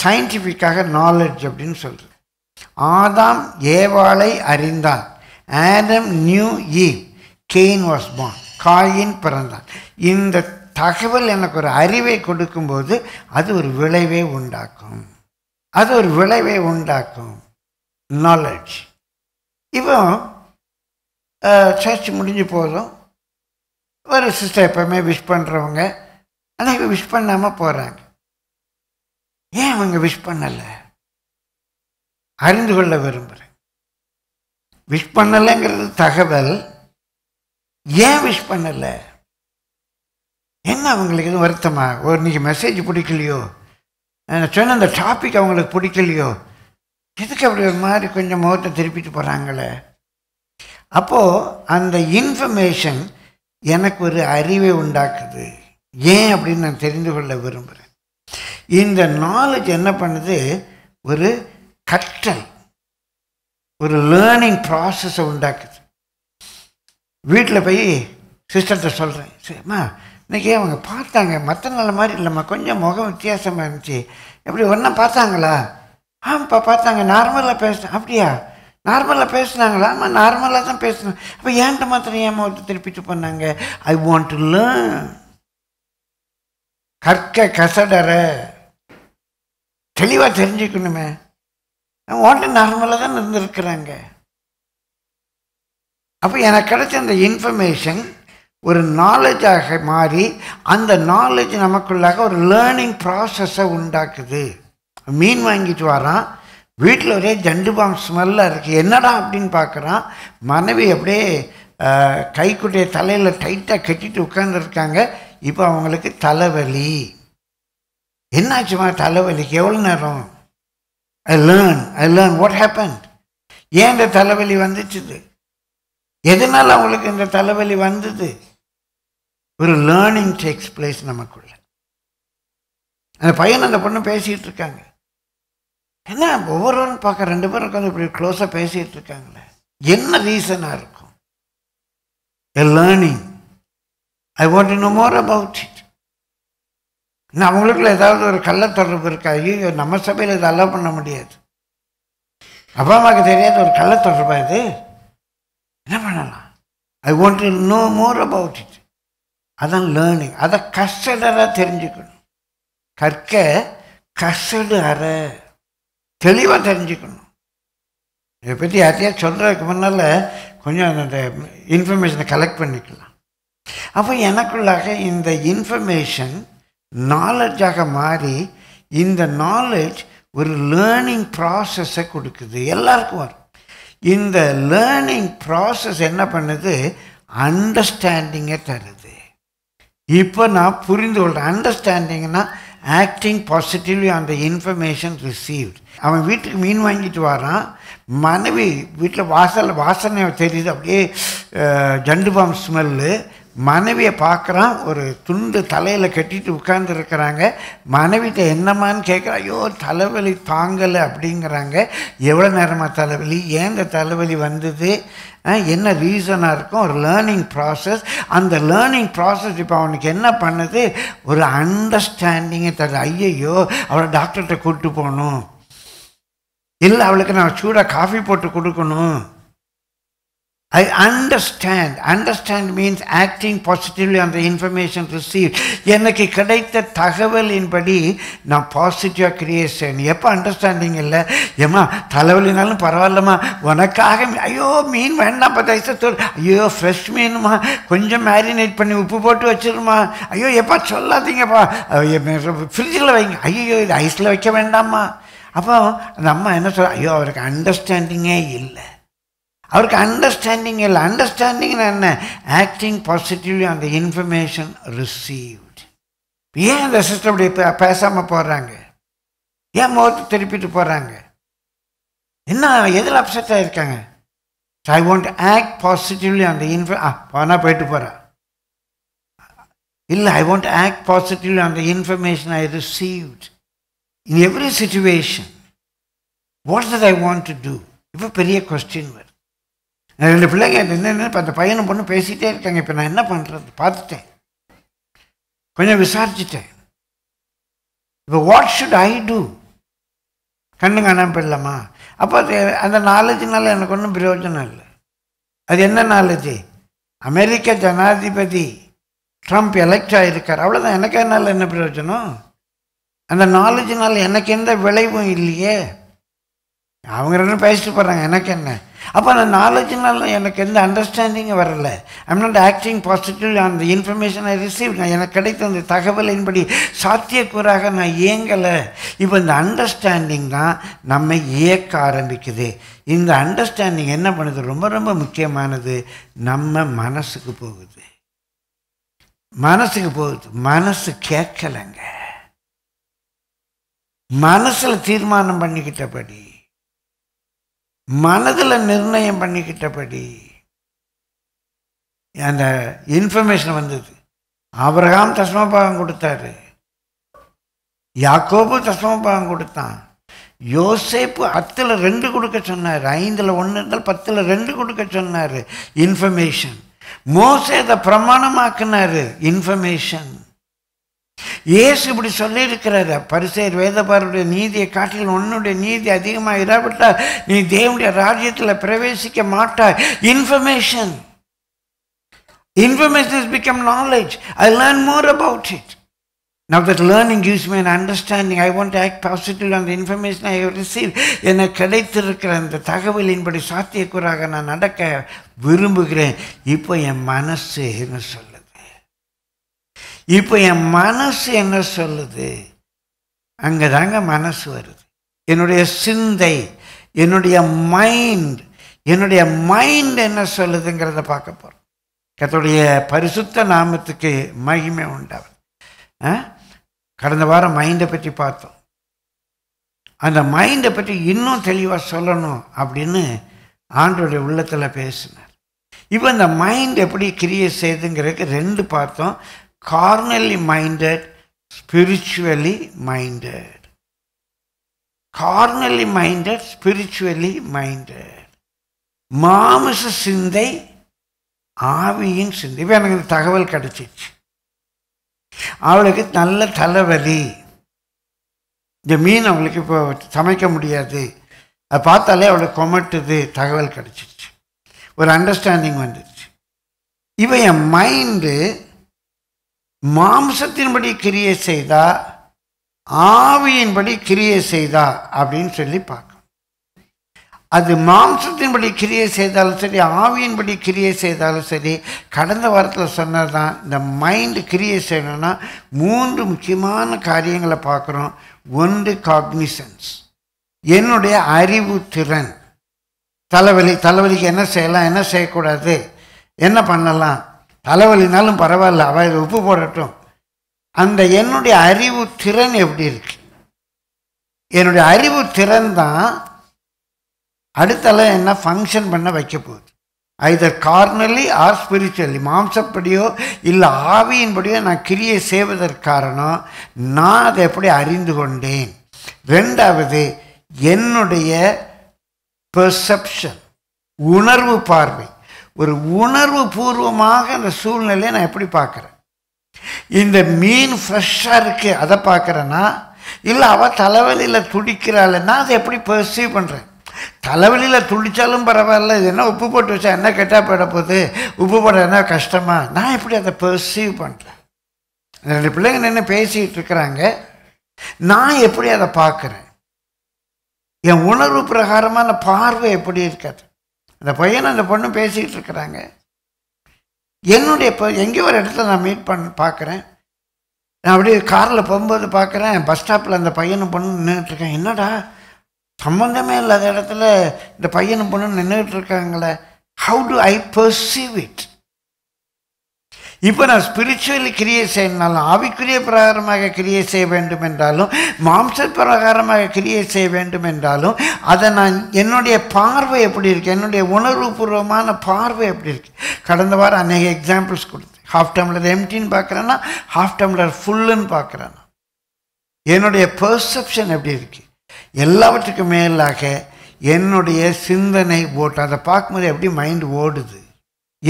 சயின்டிஃபிக்காக நாலேஜ் அப்படின்னு சொல்கிறது ஆதாம் ஏவாளை அறிந்தான் Adam knew Eve Cain was born Cain பிறந்தான் இந்த தகவல் எனக்கு ஒரு அறிவை கொடுக்கும்போது அது ஒரு விளைவை உண்டாக்கும் அது ஒரு விளைவை உண்டாக்கும் நாலெட்ஜ் இப்போ சர்ச் முடிஞ்சு போதும் ஒரு சிஸ்டர் எப்போவுமே விஷ் பண்ணுறவங்க ஆனால் இவங்க விஷ் பண்ணாமல் போகிறாங்க ஏன் அவங்க விஷ் பண்ணலை அறிந்து கொள்ள விரும்புகிறேன் விஷ் பண்ணலைங்கிறது தகவல் ஏன் விஷ் பண்ணலை என்ன அவங்களுக்கு எதுவும் வருத்தமா ஒரு இன்றைக்கி மெசேஜ் பிடிக்கலையோ நான் சொன்ன அந்த டாபிக் அவங்களுக்கு பிடிக்கலையோ இதுக்கு அப்படி ஒரு மாதிரி கொஞ்சம் முகத்தை திருப்பிட்டு போகிறாங்களே அப்போது அந்த இன்ஃபர்மேஷன் எனக்கு ஒரு அறிவை உண்டாக்குது ஏன் அப்படின்னு நான் தெரிந்து கொள்ள விரும்புகிறேன் இந்த நாலேஜ் என்ன பண்ணுது ஒரு கற்றல் ஒரு லேர்னிங் ப்ராசஸை உண்டாக்குது வீட்டில் போய் சிஸ்டர்கிட்ட சொல்கிறேன் சரிம்மா இன்றைக்கி அவங்க பார்த்தாங்க மற்ற நாள் மாதிரி இல்லைம்மா கொஞ்சம் முகம் வித்தியாசமாக இருந்துச்சு எப்படி ஒன்றா பார்த்தாங்களா ஆமாப்பா பார்த்தாங்க நார்மலாக பேசினேன் அப்படியா நார்மலாக பேசுனாங்களா ஆமாம் நார்மலாக தான் பேசணும் அப்போ ஏன்ட்ட மாத்திரம் ஏமா திருப்பிட்டு பண்ணாங்க ஐ வாண்ட் டு கற்க கசடற தெளிவாக தெரிஞ்சுக்கணுமே ஓன்ட்டு நார்மலாக தான் இருந்திருக்கிறாங்க அப்போ எனக்கு கிடைச்ச அந்த இன்ஃபர்மேஷன் ஒரு நாலேஜாக மாறி அந்த நாலேஜ் நமக்குள்ளாக ஒரு லேர்னிங் ப்ராசஸை உண்டாக்குது மீன் வாங்கிட்டு வரான் வீட்டில் ஒரே ஜண்டு பாம் ஸ்மெல்லாக இருக்குது என்னடா அப்படின்னு பார்க்குறான் மனைவி அப்படியே கைக்குட்டிய தலையில் டைட்டாக கட்டிட்டு உட்காந்துருக்காங்க இப்போ அவங்களுக்கு தலைவலி என்னாச்சுமா தலைவலிக்கு எவ்வளோ நேரம் I learn I learn what happen ஏன் இந்த தலைவலி வந்துச்சுது எதனால் அவங்களுக்கு இந்த தலைவலி வந்தது ஒரு லேர்னிங் டேக்ஸ் பிளேஸ் நமக்குள்ள அந்த பையன் அந்த பொண்ணு பேசிகிட்டு இருக்காங்க என்ன ஒவ்வொருவரும் பார்க்க ரெண்டு பேரும் உட்காந்து இப்படி க்ளோஸாக பேசிகிட்டு இருக்காங்களே என்ன ரீசனாக இருக்கும் a learning I want know more about it இன்னும் அவங்களுக்குள்ள ஏதாவது ஒரு கள்ள தொடர்பு இருக்கா ஐயோ நம்ம சபையில் இதை அலோவ் பண்ண முடியாது அப்பா அம்மாவுக்கு தெரியாத ஒரு கள்ள தொடர்பா இது என்ன பண்ணலாம் I want know more about it அதான் லேர்னிங் அதை கஷ்டடராக தெரிஞ்சுக்கணும் கற்க கஷ்டடு அற தெளிவாக தெரிஞ்சுக்கணும் இதை பற்றி யார்த்தையும் சொல்கிறதுக்கு முன்னால் கொஞ்சம் அந்த இன்ஃபர்மேஷனை கலெக்ட் பண்ணிக்கலாம் அப்போ எனக்குள்ளாக இந்த இன்ஃபர்மேஷன் நாலெட்ஜாக மாறி இந்த நாலெட்ஜ் ஒரு லேர்னிங் ப்ராசஸை கொடுக்குது எல்லாருக்கும் வரும் இந்த லேர்னிங் ப்ராசஸ் என்ன பண்ணுது அண்டர்ஸ்டாண்டிங்கை தருது இப்போ நான் புரிந்து கொள்கிறேன் அண்டர்ஸ்டாண்டிங்னா acting positively on the information received அவன் வீட்டுக்கு மீன் வாங்கிட்டு வரான் மனைவி வீட்டில் வாசல் வாசனை தெரியுது அப்படியே ஜண்டு ஸ்மெல்லு மனைவியை பார்க்குறான் ஒரு துண்டு தலையில் கட்டிட்டு உட்கார்ந்துருக்கிறாங்க மனைவிட்ட என்னம்மான்னு கேட்குறா ஐயோ தலைவலி தாங்கலை அப்படிங்கிறாங்க எவ்வளோ நேரமாக தலைவலி ஏங்க தலைவலி வந்தது என்ன ரீசனாக இருக்கும் ஒரு லேர்னிங் ப்ராசஸ் அந்த லேர்னிங் ப்ராசஸ் இப்போ அவனுக்கு என்ன பண்ணுது ஒரு அண்டர்ஸ்டாண்டிங்கை தரு ஐயையோ அவளை டாக்டர்கிட்ட கூப்பிட்டு போகணும் இல்லை அவளுக்கு நான் சூடாக காஃபி போட்டு கொடுக்கணும் I understand. Understand means acting positively on the information received. எனக்கு கிடைத்த தகவலின்படி நான் பாசிட்டிவாக கிரியேஷன் எப்போ அண்டர்ஸ்டாண்டிங் இல்லை ஏம்மா தலைவலினாலும் பரவாயில்லம்மா உனக்காக ஐயோ மீன் வேண்டாம் பத்து தோல் ஐயோ ஃப்ரெஷ் மீனுமா கொஞ்சம் மேரினேட் பண்ணி உப்பு போட்டு வச்சிருமா ஐயோ எப்பா சொல்லாதீங்கப்பா ஃப்ரிட்ஜில் வைங்க ஐயோ இது ஐஸில் வைக்க வேண்டாம்மா அப்போ அந்த அம்மா என்ன சொல்ல ஐயோ அவருக்கு அண்டர்ஸ்டாண்டிங்கே இல்லை அவருக்கு அண்டர்ஸ்டாண்டிங் இல்லை അണ്ടർസ്റ്റാൻഡിങ്ങിന് என்ன ஆக்டிங் பாசிட்டிவ்லி அந்த இன்ஃபர்மேஷன் ரிசீவ்ட் ஏன் அந்த சிஸ்டர் அப்படி பேசாமல் போடுறாங்க ஏன் முகத்தை திருப்பிட்டு போகிறாங்க என்ன எதில் அப்செட் ஆகிருக்காங்க so I want act positively அந்த இன்ஃபர் ஆ போனால் போயிட்டு போகிறேன் இல்லை ஐ வாண்ட் ஆக்ட் பாசிட்டிவ்லி அந்த information I received in every situation what that I want to do இப்போ பெரிய கொஸ்டின் வரும் ரெண்டு பிள்ளைங்க என்னென்ன இப்போ அந்த பையனும் பொண்ணு பேசிகிட்டே இருக்காங்க இப்போ நான் என்ன பண்ணுறது பார்த்துட்டேன் கொஞ்சம் விசாரிச்சுட்டேன் இப்போ வாட் ஷுட் ஐ டூ கண்ணு காணாமல் போயிடலாமா அப்போ அது அந்த நாலேஜினால எனக்கு ஒன்றும் பிரயோஜனம் இல்லை அது என்ன நாலேஜ் அமெரிக்க ஜனாதிபதி ட்ரம்ப் எலெக்ட் ஆகியிருக்கார் அவ்வளோதான் எனக்கு என்னால் என்ன பிரயோஜனம் அந்த நாலேஜினால் எனக்கு எந்த விளைவும் இல்லையே அவங்க ரெண்டும் பேசிட்டு போகிறாங்க எனக்கு என்ன அப்போ அந்த நாலேஜ்னால எனக்கு எந்த அண்டர்ஸ்டாண்டிங்கும் வரல ஐம் நாட் ஆக்டிங் பாசிட்டிவ் அந்த இன்ஃபர்மேஷன் ஐ ரிசீவ் நான் எனக்கு கிடைத்த அந்த தகவலின்படி சாத்தியக்கூறாக நான் இயங்கலை இப்போ இந்த அண்டர்ஸ்டாண்டிங் தான் நம்மை இயக்க ஆரம்பிக்குது இந்த அண்டர்ஸ்டாண்டிங் என்ன பண்ணுது ரொம்ப ரொம்ப முக்கியமானது நம்ம மனசுக்கு போகுது மனசுக்கு போகுது மனசு கேட்கலைங்க மனசில் தீர்மானம் பண்ணிக்கிட்டபடி மனதில் நிர்ணயம் பண்ணிக்கிட்டபடி அந்த இன்ஃபர்மேஷன் வந்தது ஆபிரகாம் தஸ்மபாகம் கொடுத்தாரு யாக்கோபு தஸ்மபாகம் கொடுத்தான் யோசேப்பு அத்தில் ரெண்டு கொடுக்க சொன்னார் ஐந்தில் ஒன்று இருந்தால் பத்தில் ரெண்டு கொடுக்க சொன்னார் இன்ஃபர்மேஷன் மோசை அதை பிரமாணமாக்குனார் இன்ஃபர்மேஷன் ஏசு இப்படி சொல்லியிருக்கிறாரு பரிசேர் வேதபாருடைய நீதியை காட்டில் உன்னுடைய நீதி அதிகமாக இராவிட்டால் நீ தேவனுடைய ராஜ்யத்தில் பிரவேசிக்க மாட்டாய் information information is become knowledge I learn more about it now that learning use me and understanding I want act positive அந்த இன்ஃபர்மேஷன் ஐ ரிசீவ் எனக்கு கிடைத்திருக்கிற அந்த தகவலின்படி சாத்தியக்கூறாக நான் நடக்க விரும்புகிறேன் இப்போ என் மனசு என்ன சொல்ல இப்போ என் மனசு என்ன சொல்லுது அங்கே தாங்க மனசு வருது என்னுடைய சிந்தை என்னுடைய மைண்ட் என்னுடைய மைண்ட் என்ன சொல்லுதுங்கிறத பார்க்க போகிறோம் கத்தோடைய பரிசுத்த நாமத்துக்கு மகிமை உண்டாவது கடந்த வாரம் மைண்டை பற்றி பார்த்தோம் அந்த மைண்டை பற்றி இன்னும் தெளிவாக சொல்லணும் அப்படின்னு ஆண்டோடைய உள்ளத்தில் பேசினார் இப்போ அந்த மைண்ட் எப்படி கிரியேட் செய்யுதுங்கிறதுக்கு ரெண்டு பார்த்தோம் carnally minded spiritually minded carnally minded spiritually minded மாமிச சிந்தை ஆவியின் சிந்தை இப்போ எனக்கு இந்த தகவல் கிடச்சிச்சு அவளுக்கு நல்ல தலைவலி இந்த மீன் அவளுக்கு இப்போ சமைக்க முடியாது அதை பார்த்தாலே அவளுக்கு கொமட்டுது தகவல் கிடச்சிச்சு ஒரு அண்டர்ஸ்டாண்டிங் வந்துச்சு இவன் என் மைண்டு மாம்சத்தின்படி கிரியை செய்தா ஆவியின்படி கிரியை செய்தா அப்படின்னு சொல்லி பார்க்கணும் அது மாம்சத்தின்படி கிரியை செய்தாலும் சரி ஆவியின்படி கிரியை செய்தாலும் சரி கடந்த வாரத்தில் சொன்னது தான் இந்த மைண்டு கிரியை செய்யணும்னா மூன்று முக்கியமான காரியங்களை பார்க்குறோம் ஒன்று காக்னிசன்ஸ் என்னுடைய அறிவு திறன் தலைவலி தலைவலிக்கு என்ன செய்யலாம் என்ன செய்யக்கூடாது என்ன பண்ணலாம் தலைவலினாலும் பரவாயில்ல அவள் உப்பு போடட்டும் அந்த என்னுடைய அறிவு திறன் எப்படி இருக்கு என்னுடைய அறிவு திறன் தான் அடுத்தலாம் என்ன ஃபங்க்ஷன் பண்ண வைக்க போகுது ஐதர் கார்னலி ஆர் ஸ்பிரிச்சுவலி மாம்சப்படியோ இல்லை ஆவியின்படியோ நான் கிரியை செய்வதற்கு காரணம் நான் அதை எப்படி அறிந்து கொண்டேன் ரெண்டாவது என்னுடைய பெர்செப்ஷன் உணர்வு பார்வை ஒரு உணர்வு பூர்வமாக அந்த சூழ்நிலையை நான் எப்படி பார்க்குறேன் இந்த மீன் ஃப்ரெஷ்ஷாக இருக்குது அதை பார்க்குறேன்னா இல்லை அவள் தலைவலியில் துடிக்கிறாள்னா அதை எப்படி பர்சீவ் பண்ணுறேன் தலைவலியில் துடித்தாலும் பரவாயில்ல இது என்ன உப்பு போட்டு வச்சா என்ன கெட்டால் போயிட போகுது உப்பு போட என்ன கஷ்டமாக நான் எப்படி அதை பெர்சீவ் பண்ணுறேன் ரெண்டு பிள்ளைங்க நின்று பேசிகிட்டு இருக்கிறாங்க நான் எப்படி அதை பார்க்குறேன் என் உணர்வு பிரகாரமான பார்வை எப்படி இருக்காது அந்த பையனும் அந்த பொண்ணும் பேசிக்கிட்டு இருக்கிறாங்க என்னுடைய இப்போ எங்கே ஒரு இடத்துல நான் மீட் பண்ண பார்க்குறேன் நான் அப்படியே காரில் போகும்போது பார்க்குறேன் பஸ் ஸ்டாப்பில் அந்த பையனும் பொண்ணு நின்றுட்டுருக்கேன் என்னடா சம்மந்தமே இல்லாத இடத்துல இந்த பையனும் பொண்ணு நின்றுட்டு இருக்காங்களே how do I perceive it இப்போ நான் ஸ்பிரிச்சுவலி கிரியேட் செய்யணும்னாலும் ஆவிக்குரிய பிரகாரமாக கிரியேட் செய்ய வேண்டும் என்றாலும் மாம்ச பிரகாரமாக கிரியேட் செய்ய வேண்டும் என்றாலும் அதை நான் என்னுடைய பார்வை எப்படி இருக்குது என்னுடைய உணர்வுபூர்வமான பார்வை எப்படி இருக்குது கடந்த வாரம் அநேக எக்ஸாம்பிள்ஸ் கொடுத்தேன் ஹாஃப் டம்ளர் எம்டின்னு பார்க்குறேன்னா ஹாஃப் டம்ளர் ஃபுல்லுன்னு பார்க்குறேன்னா என்னுடைய பெர்செப்ஷன் எப்படி இருக்குது எல்லாவற்றுக்கும் மேலாக என்னுடைய சிந்தனை ஓட்டு அதை பார்க்கும்போது எப்படி மைண்டு ஓடுது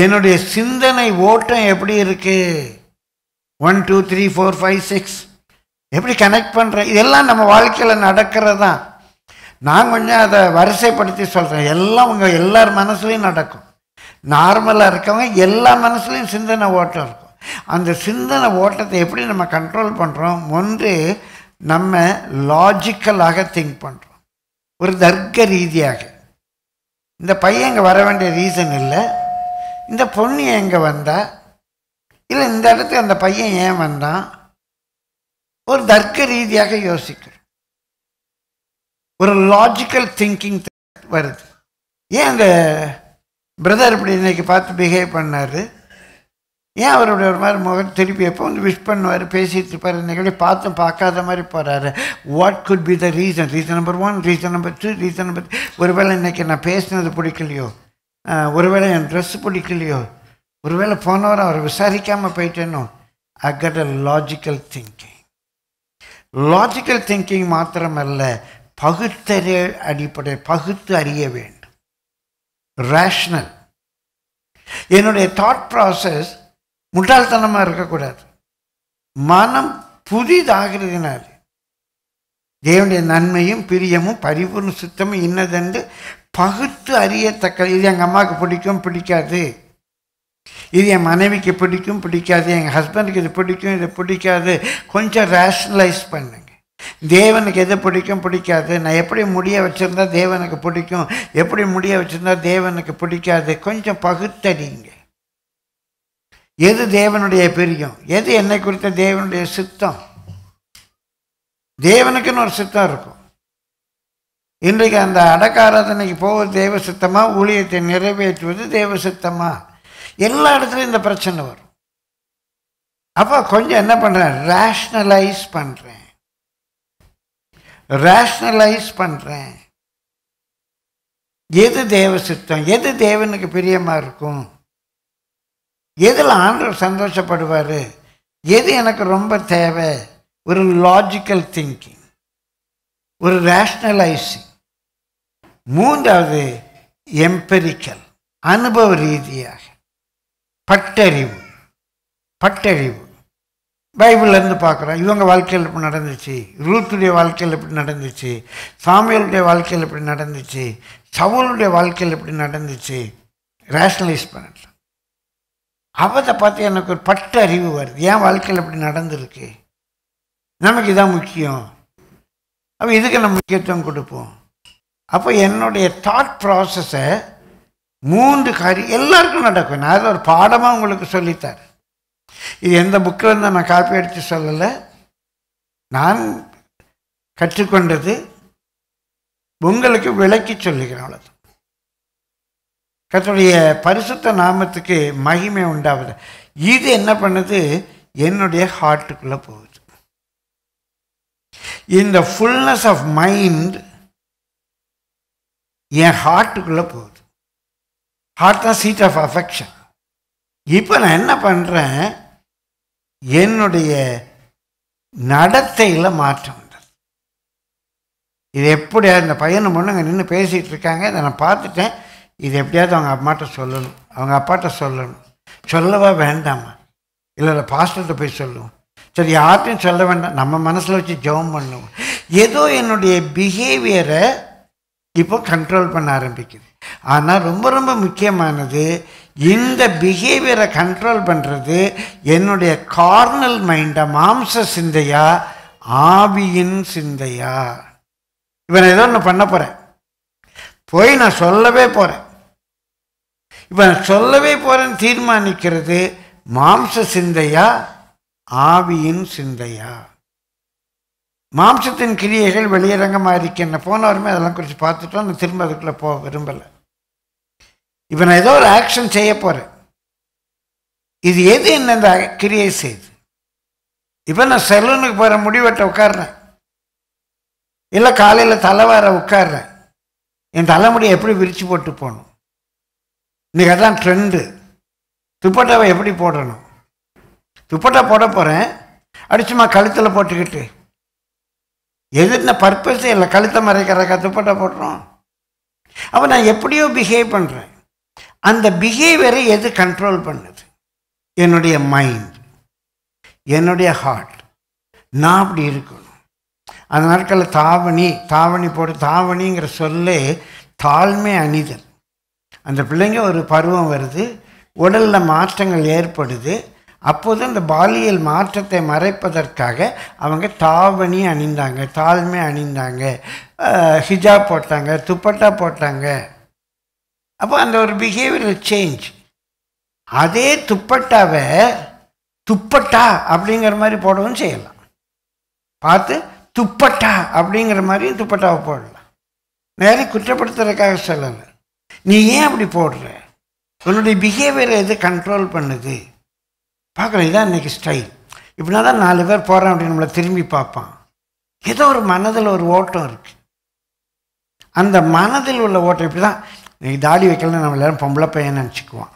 என்னுடைய சிந்தனை ஓட்டம் எப்படி இருக்குது one two three four five six எப்படி கனெக்ட் பண்ணுறேன் இதெல்லாம் நம்ம வாழ்க்கையில் நடக்கிறது தான் நான் கொஞ்சம் அதை வரிசைப்படுத்தி சொல்கிறேன் எல்லாம் உங்கள் எல்லார் மனசுலையும் நடக்கும் நார்மலாக இருக்கவங்க எல்லா மனசுலையும் சிந்தனை ஓட்டம் இருக்கும் அந்த சிந்தனை ஓட்டத்தை எப்படி நம்ம கண்ட்ரோல் பண்ணுறோம் ஒன்று நம்ம லாஜிக்கலாக திங்க் பண்ணுறோம் ஒரு தர்க்க ரீதியாக இந்த பையன் இங்கே வர வேண்டிய ரீசன் இல்லை இந்த பொண்ணு எங்கே வந்தா இல்லை இந்த இடத்துக்கு அந்த பையன் ஏன் வந்தான் ஒரு தர்க்க ரீதியாக யோசிக்கிறோம் ஒரு லாஜிக்கல் திங்கிங் வருது ஏன் அந்த பிரதர் இப்படி இன்னைக்கு பார்த்து பிஹேவ் பண்ணார் ஏன் அவருடைய ஒரு மாதிரி முகம் திருப்பி எப்போ வந்து விஷ் பண்ணுவார் பேசிகிட்டு இருப்பார் நிகழ்ச்சி பார்த்தும் பார்க்காத மாதிரி போகிறாரு what could be the reason reason number one reason number two reason number ஒருவேளை இன்றைக்கி நான் பேசினது பிடிக்கலையோ ஒருவேளை என் ட்ரெஸ் பிடிக்கலையோ ஒருவேளை போனவரை அவர் விசாரிக்காமல் போயிட்டேனோ I got a logical thinking logical thinking மாத்திரமல்ல பகுத்தறி அடிப்படை பகுத்து அறிய வேண்டும் ரேஷ்னல் என்னுடைய தாட் ப்ராசஸ் முட்டாள்தனமாக இருக்கக்கூடாது மனம் புதிதாகிறதுனால தேவனுடைய நன்மையும் பிரியமும் பரிபூர்ண சுத்தமும் இன்னதென்று பகுத்து அறியத்தக்க இது எங்கள் அம்மாவுக்கு பிடிக்கும் பிடிக்காது இது என் மனைவிக்கு பிடிக்கும் பிடிக்காது எங்கள் ஹஸ்பண்டுக்கு இது பிடிக்கும் இது பிடிக்காது கொஞ்சம் ரேஷனலைஸ் பண்ணுங்க தேவனுக்கு எது பிடிக்கும் பிடிக்காது நான் எப்படி முடிய வச்சுருந்தால் தேவனுக்கு பிடிக்கும் எப்படி முடிய வச்சுருந்தா தேவனுக்கு பிடிக்காது கொஞ்சம் பகுத்தறிங்க எது தேவனுடைய பிரியம் எது என்னை குறித்த தேவனுடைய சித்தம் தேவனுக்குன்னு ஒரு சித்தம் இருக்கும் இன்றைக்கு அந்த அடக்காராதனைக்கு போவது தெய்வ ஊழியத்தை நிறைவேற்றுவது தெய்வ எல்லா இடத்துலையும் இந்த பிரச்சனை வரும் அப்போ கொஞ்சம் என்ன பண்ணுறேன் ரேஷ்னலைஸ் பண்ணுறேன் ரேஷ்னலைஸ் பண்ணுறேன் எது தேவ சித்தம் எது தேவனுக்கு பிரியமாக இருக்கும் எதில் ஆண்டவர் சந்தோஷப்படுவார் எது எனக்கு ரொம்ப தேவை ஒரு லாஜிக்கல் திங்கிங் ஒரு ரேஷ்னலைசிங் மூன்றாவது எம்பெரிக்கல் அனுபவ ரீதியாக பட்டறிவு பட்டறிவு பைபிள்லேருந்து பார்க்குறோம் இவங்க வாழ்க்கையில் இப்படி நடந்துச்சு ரூத்துடைய வாழ்க்கையில் இப்படி நடந்துச்சு சாமியலுடைய வாழ்க்கையில் இப்படி நடந்துச்சு சவுளுடைய வாழ்க்கையில் இப்படி நடந்துச்சு ரேஷனலைஸ் பண்ணலாம் அவதை பார்த்து எனக்கு ஒரு பட்ட அறிவு வருது ஏன் வாழ்க்கையில் இப்படி நடந்திருக்கு நமக்கு இதான் முக்கியம் அப்போ இதுக்கு நம்ம முக்கியத்துவம் கொடுப்போம் அப்போ என்னுடைய தாட் ப்ராசஸை மூன்று காரியம் எல்லாருக்கும் நடக்கும் நான் அதை ஒரு பாடமாக உங்களுக்கு சொல்லித்தார் இது எந்த புக்கில் இருந்தால் நான் காப்பி அடித்து சொல்லலை நான் கற்றுக்கொண்டது உங்களுக்கு விளக்கி சொல்லுகிறேன் அவ்வளோ கத்துடைய பரிசுத்த நாமத்துக்கு மகிமை உண்டாகுது இது என்ன பண்ணுது என்னுடைய ஹார்ட்டுக்குள்ளே போகுது இந்த ஃபுல்னஸ் ஆஃப் மைண்ட் என் ஹார்ட்டுக்குள்ளே போகுது ஹார்ட் தான் சீட் ஆஃப் அஃபெக்ஷன் இப்போ நான் என்ன பண்ணுறேன் என்னுடைய நடத்தையில் மாற்றம் இது எப்படியா இந்த பையனை பொண்ணுங்க நின்று பேசிகிட்டு இருக்காங்க இதை நான் பார்த்துட்டேன் இது எப்படியாவது அவங்க அம்மாட்ட சொல்லணும் அவங்க அப்பாட்ட சொல்லணும் சொல்லவா வேண்டாமா இல்லை இல்லை பாஸ்டர்கிட்ட போய் சொல்லுவோம் சரி யார்ட்டையும் சொல்ல வேண்டாம் நம்ம மனசில் வச்சு ஜெபம் பண்ணுவோம் ஏதோ என்னுடைய பிஹேவியரை இப்போ கண்ட்ரோல் பண்ண ஆரம்பிக்குது ஆனால் ரொம்ப ரொம்ப முக்கியமானது இந்த பிஹேவியரை கண்ட்ரோல் பண்ணுறது என்னுடைய கார்னல் மைண்டை மாம்ச சிந்தையா ஆவியின் சிந்தையா இப்போ நான் ஏதோ ஒன்று பண்ண போகிறேன் போய் நான் சொல்லவே போகிறேன் இப்போ நான் சொல்லவே போகிறேன்னு தீர்மானிக்கிறது மாம்ச சிந்தையா ஆவியின் சிந்தையா மாம்சத்தின் கிரியைகள் வெளியரங்கமாக இருக்கின்ற போன வாரமே அதெல்லாம் குறித்து பார்த்துட்டோம் நான் திரும்ப அதுக்குள்ளே போக விரும்பலை இப்போ நான் ஏதோ ஒரு ஆக்ஷன் செய்ய போகிறேன் இது எது என்ன இந்த கிரியை செய்யுது இப்போ நான் செலூனுக்கு போகிற முடிவெட்ட உட்காடுறேன் இல்லை காலையில் தலைவார உட்காடுறேன் என் தலைமுடியை எப்படி விரித்து போட்டு போகணும் இன்றைக்கி அதான் ட்ரெண்டு துப்பட்டாவை எப்படி போடணும் துப்பட்டா போட போகிறேன் அடிச்சுமா கழுத்தில் போட்டுக்கிட்டு எதிர்ன பர்பஸ் இல்லை கழுத்தை மறைக்கிற கத்துப்பட்ட போடுறோம் அப்போ நான் எப்படியோ பிஹேவ் பண்ணுறேன் அந்த பிஹேவியரை எது கண்ட்ரோல் பண்ணுது என்னுடைய மைண்ட் என்னுடைய ஹார்ட் நான் அப்படி இருக்கணும் அந்த நாட்களில் தாவணி தாவணி போட்டு தாவணிங்கிற சொல்லே தாழ்மை அணிதல் அந்த பிள்ளைங்க ஒரு பருவம் வருது உடலில் மாற்றங்கள் ஏற்படுது அப்போது அந்த பாலியல் மாற்றத்தை மறைப்பதற்காக அவங்க தாவணி அணிந்தாங்க தாழ்மை அணிந்தாங்க ஹிஜா போட்டாங்க துப்பட்டா போட்டாங்க அப்போ அந்த ஒரு பிஹேவியர் சேஞ்ச் அதே துப்பட்டாவை துப்பட்டா அப்படிங்கிற மாதிரி போடவும் செய்யலாம் பார்த்து துப்பட்டா அப்படிங்கிற மாதிரியும் துப்பட்டாவை போடலாம் நேரம் குற்றப்படுத்துறதுக்காக சொல்லலை நீ ஏன் அப்படி போடுற உன்னுடைய பிஹேவியரை எது கண்ட்ரோல் பண்ணுது பார்க்கல இதான் இன்றைக்கி ஸ்டைல் இப்படின்னா தான் நாலு பேர் போகிறேன் அப்படின்னு நம்மளை திரும்பி பார்ப்பான் ஏதோ ஒரு மனதில் ஒரு ஓட்டம் இருக்குது அந்த மனதில் உள்ள ஓட்டம் இப்படி தான் நீ தாடி வைக்கலன்னு நம்ம எல்லாரும் பொம்பளை பையன் நினச்சிக்குவான்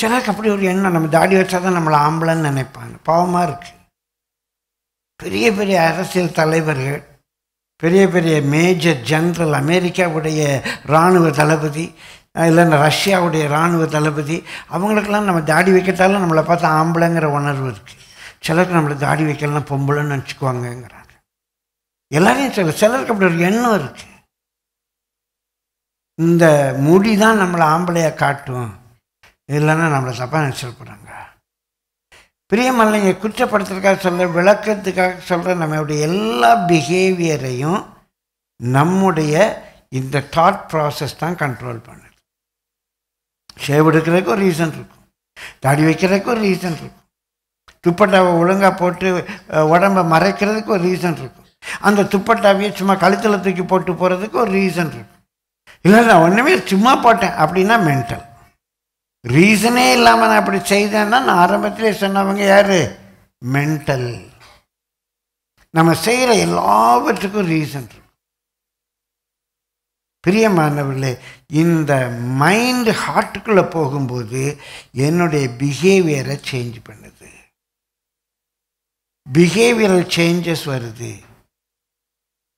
சிலருக்கு அப்படி ஒரு எண்ணம் நம்ம தாடி வச்சா தான் நம்மளை ஆம்பளைன்னு நினைப்பாங்க பாவமாக இருக்குது பெரிய பெரிய அரசியல் தலைவர்கள் பெரிய பெரிய மேஜர் ஜென்ரல் அமெரிக்காவுடைய இராணுவ தளபதி இல்லைன்னா ரஷ்யாவுடைய இராணுவ தளபதி அவங்களுக்கெல்லாம் நம்ம தாடி வைக்கத்தாலும் நம்மளை பார்த்து ஆம்பளைங்கிற உணர்வு இருக்குது சிலருக்கு நம்மளை தாடி வைக்கலாம் பொம்பளைன்னு நினச்சிக்குவாங்கங்கிறாங்க எல்லாரையும் சில சிலருக்கு அப்படி ஒரு எண்ணம் இருக்குது இந்த முடி தான் நம்மளை ஆம்பளையாக காட்டும் இல்லைன்னா நம்மளை தப்பாக நினச்சிருப்பாங்க பிரியமல்லைங்க குற்றப்படுத்துறதுக்காக சொல்கிற விளக்கத்துக்காக சொல்கிற நம்மளுடைய எல்லா பிஹேவியரையும் நம்முடைய இந்த தாட் ப்ராசஸ் தான் கண்ட்ரோல் பண்ணு ஷேவ் எடுக்கிறதுக்கு ஒரு ரீசன் இருக்கும் தாடி வைக்கிறதுக்கு ஒரு ரீசன் இருக்கும் துப்பட்டாவை ஒழுங்காக போட்டு உடம்பை மறைக்கிறதுக்கு ஒரு ரீசன் இருக்கும் அந்த துப்பட்டாவையே சும்மா கழுத்தில் தூக்கி போட்டு போகிறதுக்கு ஒரு ரீசன் இருக்கும் இல்லை நான் ஒன்றுமே சும்மா போட்டேன் அப்படின்னா மென்டல் ரீசனே இல்லாமல் நான் அப்படி செய்தேன்னா நான் ஆரம்பத்திலே சொன்னவங்க யார் மென்டல் நம்ம செய்கிற எல்லாவற்றுக்கும் ரீசன் இருக்கும் பிரியமானவர்களே இந்த மைண்டு ஹார்ட்டுக்குள்ளே போகும்போது என்னுடைய பிஹேவியரை சேஞ்ச் பண்ணுது பிஹேவியரல் சேஞ்சஸ் வருது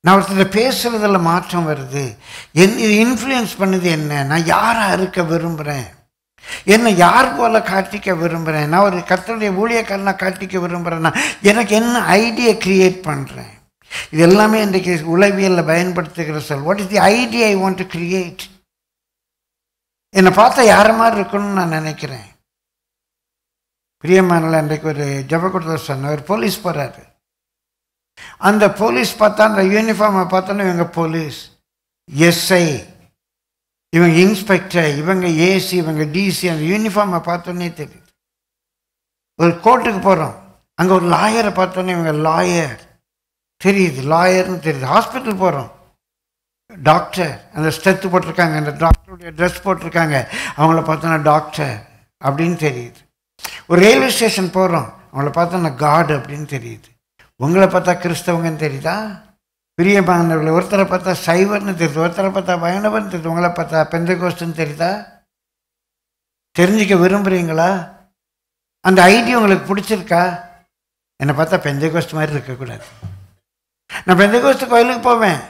நான் ஒருத்தர் பேசுகிறதில் மாற்றம் வருது என் இது இன்ஃப்ளூயன்ஸ் பண்ணுது என்ன நான் யாராக இருக்க விரும்புகிறேன் என்னை யார் போல காட்டிக்க விரும்புகிறேன் நான் ஒரு கத்தனுடைய ஊழியக்காரனாக காட்டிக்க விரும்புகிறேன்னா எனக்கு என்ன ஐடியா க்ரியேட் பண்ணுறேன் இது எல்லாமே இன்றைக்கு உளவியலில் பயன்படுத்துகிற சொல் what is the idea I want to create என்னை பார்த்தா யார மாதிரி இருக்கணும்னு நான் நினைக்கிறேன் பிரியமானில் இன்றைக்கு ஒரு ஜபகுடர் சொன்ன ஒரு போலீஸ் போகிறாரு அந்த போலீஸ் பார்த்தா அந்த யூனிஃபார்மை பார்த்தோன்னா இவங்க போலீஸ் எஸ்ஐ இவங்க இன்ஸ்பெக்டர் இவங்க ஏசி இவங்க டிசி அந்த யூனிஃபார்மை பார்த்தோன்னே தெரியுது ஒரு கோர்ட்டுக்கு போகிறோம் அங்கே ஒரு லாயரை பார்த்தோன்னே இவங்க லாயர் தெரியுது லாயர்னு தெரியுது ஹாஸ்பிட்டல் போகிறோம் டாக்டர் அந்த ஸ்டெத்து போட்டிருக்காங்க அந்த டாக்டருடைய ட்ரெஸ் போட்டிருக்காங்க அவங்கள பார்த்தோன்னா டாக்டர் அப்படின்னு தெரியுது ஒரு ரயில்வே ஸ்டேஷன் போகிறோம் அவங்கள பார்த்தோன்னா காடு அப்படின்னு தெரியுது உங்களை பார்த்தா கிறிஸ்தவங்கன்னு தெரியுதா மாணவர்கள் ஒருத்தரை பார்த்தா சைவர்னு தெரியுது ஒருத்தரை பார்த்தா வைணவன் தெரியுது உங்களை பார்த்தா பெந்தகோஸ்துன்னு தெரியுதா தெரிஞ்சிக்க விரும்புகிறீங்களா அந்த ஐடியா உங்களுக்கு பிடிச்சிருக்கா என்னை பார்த்தா பெந்தகோஸ்ட் மாதிரி இருக்கக்கூடாது நான் பெந்த கோஸ்து கோயிலுக்கு போவேன்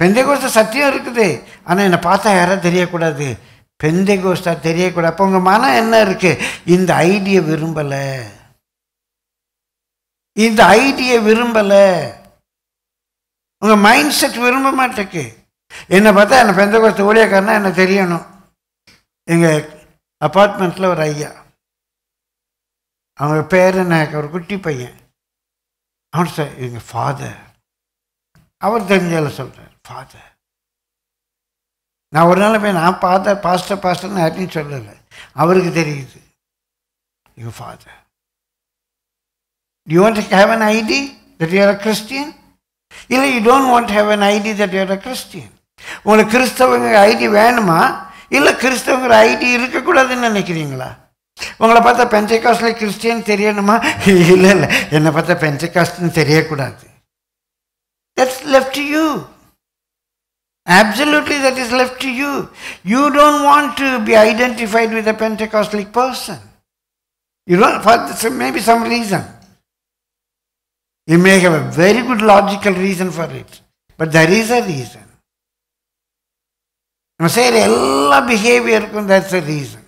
பெந்த சத்தியம் இருக்குது ஆனால் என்னை பார்த்தா யாராவது தெரியக்கூடாது பெந்தை தெரியக்கூடாது அப்போ உங்கள் மனம் என்ன இருக்குது இந்த ஐடியை விரும்பலை இந்த ஐடியை விரும்பலை உங்கள் மைண்ட் செட் விரும்ப மாட்டேக்கு என்னை பார்த்தா என்னை பெந்த கோஸ்து ஊழியக்காரனா என்னை தெரியணும் எங்கள் அப்பார்ட்மெண்ட்டில் ஒரு ஐயா அவங்க பேர் என்ன ஒரு குட்டி பையன் அவன் சார் எங்கள் ஃபாதர் அவர் தெரிஞ்சால சொல்கிறார் ஃபாதர் நான் ஒரு நாள் போய் நான் பார்த்த பாஸ்டர் பாஸ்டர்னு யார்ட்டையும் சொல்லலை அவருக்கு தெரியுது you father you want have an ID that you're a Christian இல்லை you don't want have an ID that you're a Christian உங்களுக்கு கிறிஸ்தவங்க ஐடி வேணுமா இல்லை கிறிஸ்தவங்கிற ஐடி இருக்கக்கூடாதுன்னு நினைக்கிறீங்களா உங்களை பார்த்தா பெஞ்சை காஸ்டில் கிறிஸ்டியன் தெரியணுமா இல்லை இல்லை என்னை பார்த்தா பெஞ்சை காஸ்ட்னு தெரியக்கூடாது That's left to you. Absolutely, that is left to you. You don't want to be identified with a Pentecostal person. You don't, for maybe some reason. You may have a very good logical reason for it, but there is a reason. சரி எல்லா பிஹேவியருக்கும் that's a reason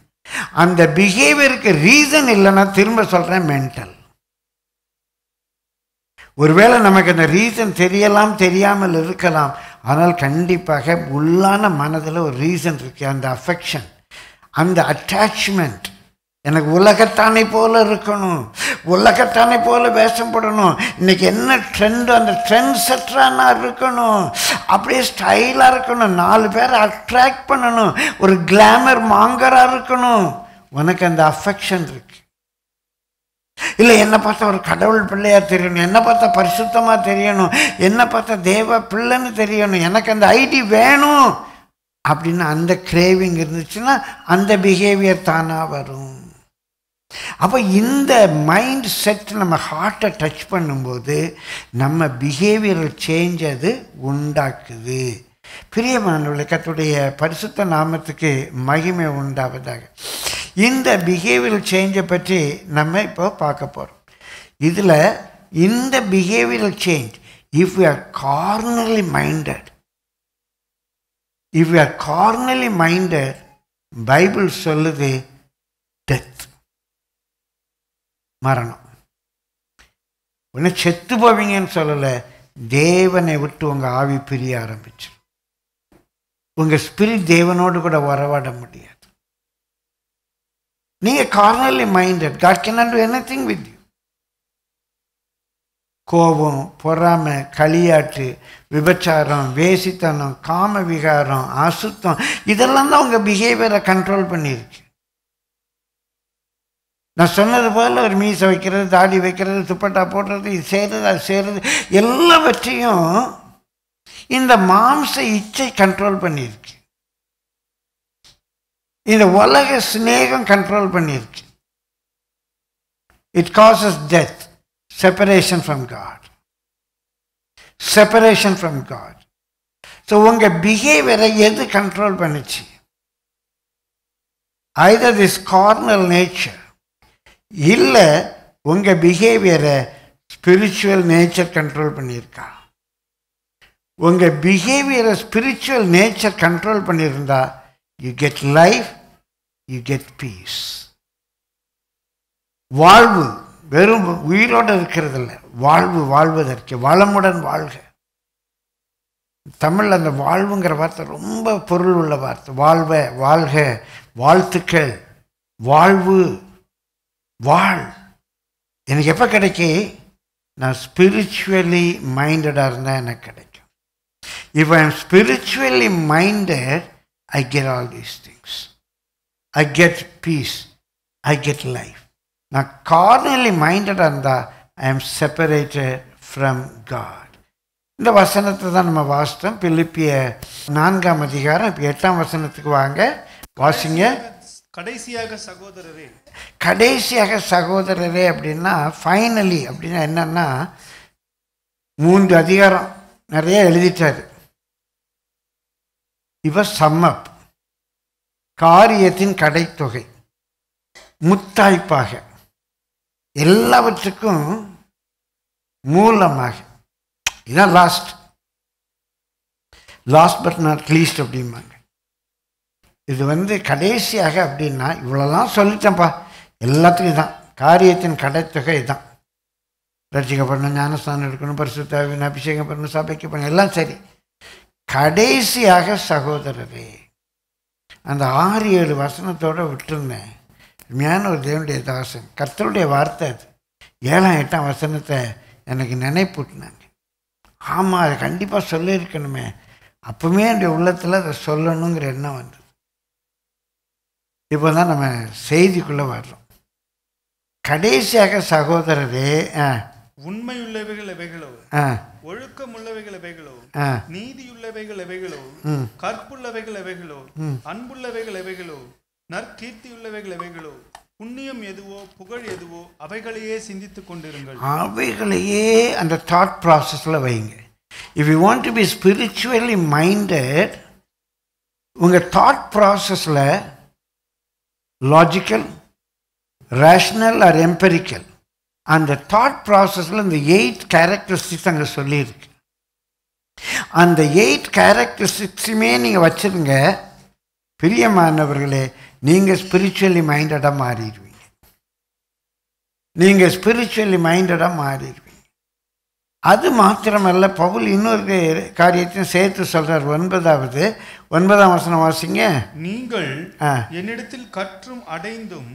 அந்த பிஹேவியருக்கு reason இல்லைன்னா திரும்ப சொல்கிறேன் mental. ஒருவேளை நமக்கு அந்த reason தெரியலாம் தெரியாமல் இருக்கலாம் ஆனால் கண்டிப்பாக உள்ளான மனதில் ஒரு ரீசன் இருக்குது அந்த அஃபெக்ஷன் அந்த அட்டாச்மெண்ட் எனக்கு உலகத்தானே போல் இருக்கணும் உலகத்தானே போல் வேஷப்படணும் இன்றைக்கி என்ன ட்ரெண்டோ அந்த ட்ரெண்ட் செட்டராக நான் இருக்கணும் அப்படியே ஸ்டைலாக இருக்கணும் நாலு பேரை அட்ராக்ட் பண்ணணும் ஒரு கிளாமர் மாங்கராக இருக்கணும் உனக்கு அந்த அஃபெக்ஷன் இருக்குது இல்லை என்னை பார்த்தா ஒரு கடவுள் பிள்ளையாக தெரியணும் என்னை பார்த்தா பரிசுத்தமாக தெரியணும் என்னை பார்த்தா தேவ பிள்ளைன்னு தெரியணும் எனக்கு அந்த ஐடி வேணும் அப்படின்னு அந்த கிரேவிங் இருந்துச்சுன்னா அந்த பிஹேவியர் தானாக வரும் அப்போ இந்த மைண்ட் செட் நம்ம ஹார்ட்டை டச் பண்ணும்போது நம்ம பிஹேவியரல் சேஞ்ச் அது உண்டாக்குது பிரியமான கத்துடைய பரிசுத்த நாமத்துக்கு மகிமை உண்டாவதாக இந்த பிஹேவியல் சேஞ்சை பற்றி நம்ம இப்போ பார்க்க போகிறோம் இதில் இந்த behavioural change if you are carnally minded if you are carnally minded Bible சொல்லுது டெத் மரணம் உடனே செத்து போவீங்கன்னு சொல்லலை தேவனை விட்டு உங்கள் ஆவி பிரிய ஆரம்பிச்சு உங்கள் ஸ்பிரிட் தேவனோடு கூட உறவாட முடியாது நீங்கள் carnally minded God cannot do anything with you கோபம் பொறாமை களியாட்டு விபச்சாரம் வேசித்தனம் காம விகாரம் அசுத்தம் இதெல்லாம் தான் உங்கள் பிஹேவியரை கண்ட்ரோல் பண்ணியிருக்கு நான் சொன்னது போல் ஒரு மீசை வைக்கிறது தாடி வைக்கிறது துப்பட்டா போடுறது இது செய்கிறது அது செய்கிறது எல்லாவற்றையும் இந்த மாம்ச இச்சை கண்ட்ரோல் பண்ணியிருக்கு இந்த உலக சிநேகம் கண்ட்ரோல் பண்ணியிருக்கு it causes death separation from God separation from God so உங்கள் பிஹேவியரை எது கண்ட்ரோல் பண்ணிச்சு ஐதர் திஸ் கார்னல் நேச்சர் இல்லை உங்கள் பிஹேவியரை ஸ்பிரிச்சுவல் நேச்சர் கண்ட்ரோல் பண்ணியிருக்கா உங்கள் பிஹேவியரை ஸ்பிரிச்சுவல் நேச்சர் கண்ட்ரோல் பண்ணியிருந்தா you get life, you get peace. வாழ்வு வெறும் உயிரோடு இருக்கிறதில்ல வாழ்வு வாழ்வதற்கு வளமுடன் வாழ்க தமிழ் அந்த வாழ்வுங்கிற வார்த்தை ரொம்ப பொருள் உள்ள வார்த்தை வாழ்வ வாழ்க வாழ்த்துக்கள் வாழ்வு வாழ் எனக்கு எப்போ கிடைக்கி நான் ஸ்பிரிச்சுவலி மைண்டடாக இருந்தால் எனக்கு கிடைக்கும் இப்போ என் spiritually minded I get all these things. I get peace. I get life. Now, carnally minded anda, I am separated from God. இந்த வசனத்தை தான் நம்ம வாசித்தோம் பிலிப்பிய நான்காம் அதிகாரம் இப்போ எட்டாம் வசனத்துக்கு வாங்க வாசிங்க கடைசியாக சகோதரரே கடைசியாக சகோதரரே அப்படின்னா ஃபைனலி அப்படின்னா என்னன்னா மூன்று அதிகாரம் நிறைய எழுதிட்டாரு இவர் சம்மப் காரியத்தின் கடைத்தொகை முத்தாய்ப்பாக எல்லாவற்றுக்கும் மூலமாக இதான் last last but not least அப்படிம்பாங்க இது வந்து கடைசியாக அப்படின்னா இவ்வளோலாம் சொல்லிட்டேன்ப்பா எல்லாத்துக்கும் இதான் காரியத்தின் கடைத்தொகை இதான் ரட்சிக்கப்படணும் ஞானஸ்தானம் எடுக்கணும் பரிசுத்தாவின் அபிஷேகம் பண்ணணும் சபைக்கு பண்ணணும் எல்லாம் சரி கடைசியாக சகோதரரே அந்த ஆறு ஏழு வசனத்தோடு விட்டுருந்தேன் உண்மையான ஒரு தேவனுடைய தாசன் கர்த்தருடைய வார்த்தை அது ஏழாம் எட்டாம் வசனத்தை எனக்கு நினைப்பூட்டினாங்க ஆமாம் அதை கண்டிப்பாக சொல்லியிருக்கணுமே அப்பவுமே என்னுடைய உள்ளத்தில் அதை சொல்லணுங்கிற எண்ணம் வந்தது இப்போ தான் நம்ம செய்திக்குள்ளே வர்றோம் கடைசியாக சகோதரரே உண்மையுள்ளவைகள் எவைகளோ ஒழுக்கம் உள்ளவைகள் எவைகளோ நீதியுள்ளவைகள் எவைகளோ கற்புள்ளவைகள் எவைகளோ அன்புள்ளவைகள் எவைகளோ நற்கீர்த்தி உள்ளவைகள் எவைகளோ புண்ணியம் எதுவோ புகழ் எதுவோ அவைகளையே சிந்தித்து கொண்டிருங்கள் அவைகளையே அந்த தாட் ப்ராசஸில் வைங்க if you want to be spiritually minded உங்கள் தாட் ப்ராசஸில் லாஜிக்கல் ரேஷ்னல் ஆர் எம்பெரிக்கல் அந்த தாட் ப்ராசஸில் இந்த எயிட் கேரக்டரிஸ்டிக்ஸ் அங்கே சொல்லியிருக்கு அந்த எயிட் கேரக்டரிஸ்டிக்ஸுமே நீங்கள் வச்சுருங்க பிரியமானவர்களே நீங்கள் ஸ்பிரிச்சுவலி மைண்டடாக மாறிடுவீங்க நீங்கள் ஸ்பிரிச்சுவலி மைண்டடாக மாறிடுவீங்க அது மாத்திரமல்ல பவுல் இன்னொரு காரியத்தையும் சேர்த்து சொல்கிறார் ஒன்பதாவது ஒன்பதாம் வசனம் வாசிங்க நீங்கள் என்னிடத்தில் கற்றும் அடைந்தும்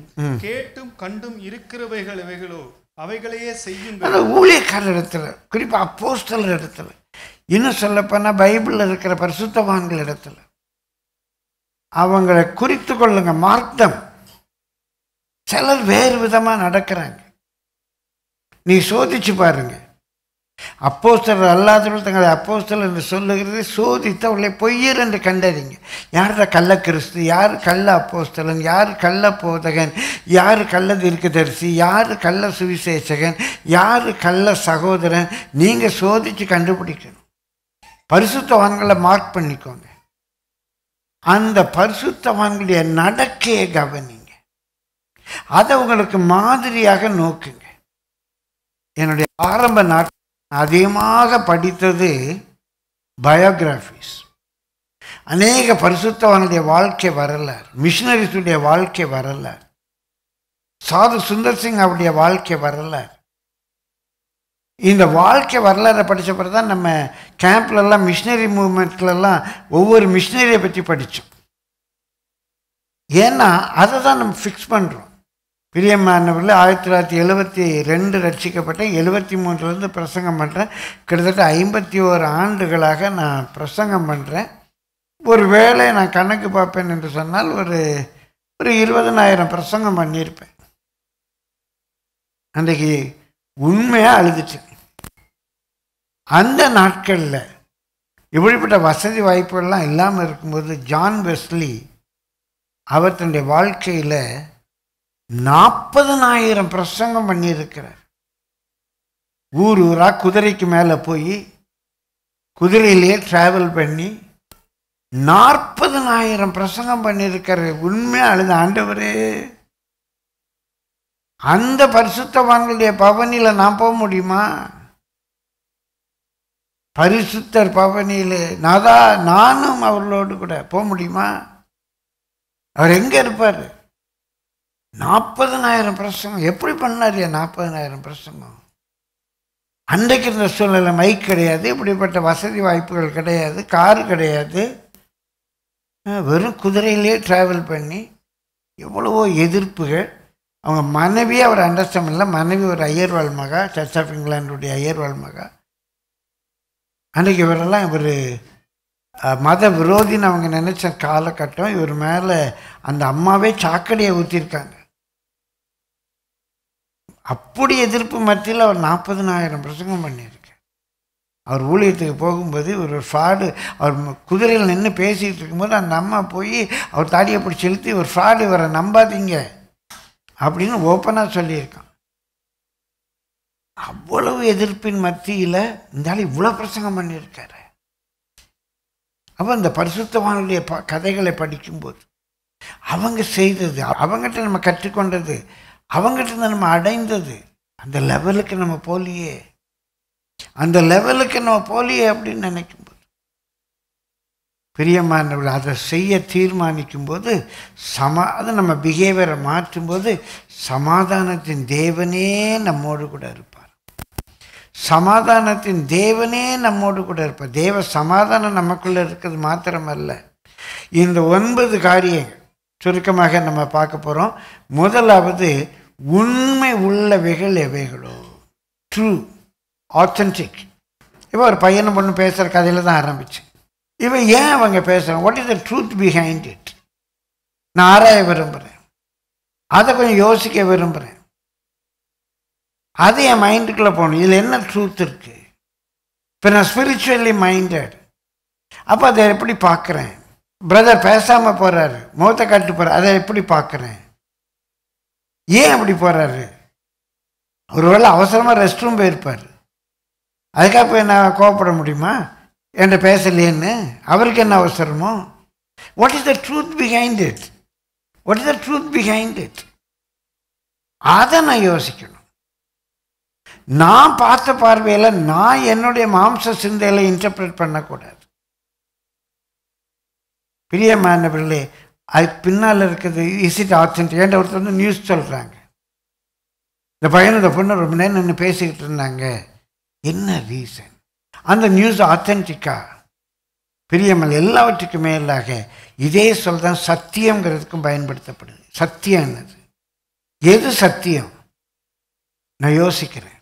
கேட்டும் கண்டும் இருக்கிறவைகள் இவைகளோ அவைகளையே செய்யுங்கள் ஊழியக்காரர் இடத்துல குறிப்பாக அப்போஸ்டல் இடத்துல இன்னும் சொல்லப்போனால் பைபிளில் இருக்கிற பரிசுத்தவான்கள் இடத்துல அவங்களை குறித்து கொள்ளுங்க மார்க்கம் சிலர் வேறு விதமாக நடக்கிறாங்க நீ சோதிச்சு பாருங்கள் அப்போஸ்தர் அல்லாதவர்கள் தங்களை அப்போஸ்தல் என்று சொல்லுகிறது சோதித்து அவர்களை பொய்யர் என்று கண்டறிங்க யார் கள்ள கிறிஸ்து யார் கள்ள அப்போஸ்தலன் யார் கள்ள போதகன் யார் கள்ள தீர்க்கதரிசி யார் கள்ள சுவிசேஷகன் யார் கள்ள சகோதரன் நீங்கள் சோதித்து கண்டுபிடிக்கணும் பரிசுத்தவான்களை மார்க் பண்ணிக்கோங்க அந்த பரிசுத்தவான்களுடைய நடக்கையை கவனிங்க அதை உங்களுக்கு மாதிரியாக நோக்குங்க என்னுடைய ஆரம்ப நாட்கள் அதிகமாக படித்தது பயோகிராஃபிஸ் அநேக பரிசுத்தவனுடைய வாழ்க்கை வரல மிஷினரிஸுடைய வாழ்க்கை வரல சாது சுந்தர் சிங் அவருடைய வாழ்க்கை வரலாறு இந்த வாழ்க்கை வரலாறை படித்த பிறகு தான் நம்ம கேம்ப்லெல்லாம் மிஷினரி மூமெண்ட்லலாம் ஒவ்வொரு மிஷினரியை பற்றி படித்தோம் ஏன்னா அதை தான் நம்ம ஃபிக்ஸ் பண்ணுறோம் பிரியமானவர்கள் ஆயிரத்தி தொள்ளாயிரத்தி எழுபத்தி ரெண்டு ரட்சிக்கப்பட்டேன் எழுபத்தி மூன்றுலேருந்து பிரசங்கம் பண்ணுறேன் கிட்டத்தட்ட ஐம்பத்தி ஓரு ஆண்டுகளாக நான் பிரசங்கம் பண்ணுறேன் ஒரு வேளை நான் கணக்கு பார்ப்பேன் என்று சொன்னால் ஒரு ஒரு இருபதனாயிரம் பிரசங்கம் பண்ணியிருப்பேன் அன்றைக்கு உண்மையாக அழுதுச்சு அந்த நாட்களில் இப்படிப்பட்ட வசதி வாய்ப்புகள்லாம் இல்லாமல் இருக்கும்போது ஜான் வெஸ்லி அவர் தன்னுடைய வாழ்க்கையில் நாற்பதனாயிரம் பிரசங்கம் பண்ணியிருக்கிறார் ஊர் ஊராக குதிரைக்கு மேலே போய் குதிரையிலே ட்ராவல் பண்ணி நாற்பதனாயிரம் பிரசங்கம் பண்ணியிருக்கிற உண்மையாக அழுது ஆண்டவரே அந்த பரிசுத்தவான்களுடைய பவனியில் நான் போக முடியுமா பரிசுத்தர் பவனியில் நான் தான் நானும் அவர்களோடு கூட போக முடியுமா அவர் எங்கே இருப்பார் நாற்பதனாயிரம் பிரசங்கம் எப்படி பண்ணார் நாற்பதனாயிரம் பிரசங்கம் அன்றைக்கு இருந்த சூழ்நிலை மைக் கிடையாது இப்படிப்பட்ட வசதி வாய்ப்புகள் கிடையாது கார் கிடையாது வெறும் குதிரையிலே ட்ராவல் பண்ணி எவ்வளவோ எதிர்ப்புகள் அவங்க மனைவி அவர் அண்டர்ஸ்டாண்ட் இல்லை மனைவி ஒரு ஐயர்வாள் மகா சர்ச் ஆஃப் இங்கிலாண்டுடைய ஐயர்வாள் மகா அன்றைக்கு இவரெல்லாம் இவர் மத விரோதின்னு அவங்க நினச்ச காலகட்டம் இவர் மேலே அந்த அம்மாவே சாக்கடையை ஊற்றிருக்காங்க அப்படி எதிர்ப்பு மத்தியில் அவர் நாற்பதுனாயிரம் பிரசங்கம் பண்ணியிருக்கார் அவர் ஊழியத்துக்கு போகும்போது ஒரு ஃப்ராடு அவர் குதிரையில் நின்று பேசிகிட்டு இருக்கும்போது அந்த அம்மா போய் அவர் தாடியை அப்படி செலுத்தி ஒரு ஃப்ராடு இவரை நம்பாதீங்க அப்படின்னு ஓப்பனாக சொல்லியிருக்கான் அவ்வளவு எதிர்ப்பின் மத்தியில் இருந்தாலும் இவ்வளோ பிரசங்கம் பண்ணியிருக்காரு அப்போ இந்த பரிசுத்தவானுடைய ப கதைகளை படிக்கும்போது அவங்க செய்தது அவங்ககிட்ட நம்ம கற்றுக்கொண்டது அவங்ககிட்ட நம்ம அடைந்தது அந்த லெவலுக்கு நம்ம போலியே அந்த லெவலுக்கு நம்ம போலியே அப்படின்னு நினைக்கும்போது பிரியமானவர்கள் அதை செய்ய தீர்மானிக்கும் போது சமா அது நம்ம பிஹேவியரை மாற்றும்போது சமாதானத்தின் தேவனே நம்மோடு கூட இருப்பார் சமாதானத்தின் தேவனே நம்மோடு கூட இருப்பார் தேவ சமாதானம் நமக்குள்ளே இருக்கிறது மாத்திரமல்ல இந்த ஒன்பது காரியங்கள் சுருக்கமாக நம்ம பார்க்க போகிறோம் முதலாவது உண்மை உள்ள வெகள் எவைகளோ ட்ரூ ஆத்தென்டிக் இப்போ ஒரு பையனை பொண்ணு பேசுகிற கதையில் தான் ஆரம்பிச்சு இவன் ஏன் அவங்க பேசுகிறாங்க what is the truth behind it நான் ஆராய விரும்புகிறேன் அதை கொஞ்சம் யோசிக்க விரும்புகிறேன் அது என் மைண்டுக்குள்ளே போகணும் இதில் என்ன ட்ரூத் இருக்குது இப்போ நான் ஸ்பிரிச்சுவலி மைண்டட் அப்போ அதை எப்படி பார்க்குறேன் பிரதர் பேசாமல் போகிறாரு முகத்தை காட்டு போகிறார் அதை எப்படி பார்க்குறேன் ஏன் அப்படி போகிறாரு ஒரு வேளை அவசரமாக ரெஸ்ட் ரூம் போயிருப்பார் அதுக்காக போய் நான் கோவப்பட முடியுமா என்கிட்ட பேசலேன்னு அவருக்கு என்ன அவசரமோ what is the truth behind it what is the truth behind it அதை நான் யோசிக்கணும் நான் பார்த்த பார்வையில் நான் என்னுடைய மாம்ச சிந்தையில் இன்டர்பிரட் பண்ணக்கூடாது பிரியமானவர்களே அதுக்கு பின்னால் இருக்கிறது இஸ் இட் ஆத்தன்டிக் ஒருத்தர் வந்து நியூஸ் சொல்கிறாங்க இந்த பையனோட பொண்ணு ரொம்ப நேரம் நின்று பேசிக்கிட்டு இருந்தாங்க என்ன ரீசன் அந்த நியூஸ் ஆத்தன்டிக்கா பிரியமல் எல்லாவற்றுக்கும் மேலாக இதே சொல் தான் சத்தியங்கிறதுக்கும் பயன்படுத்தப்படுது சத்தியம் என்னது எது சத்தியம் நான் யோசிக்கிறேன்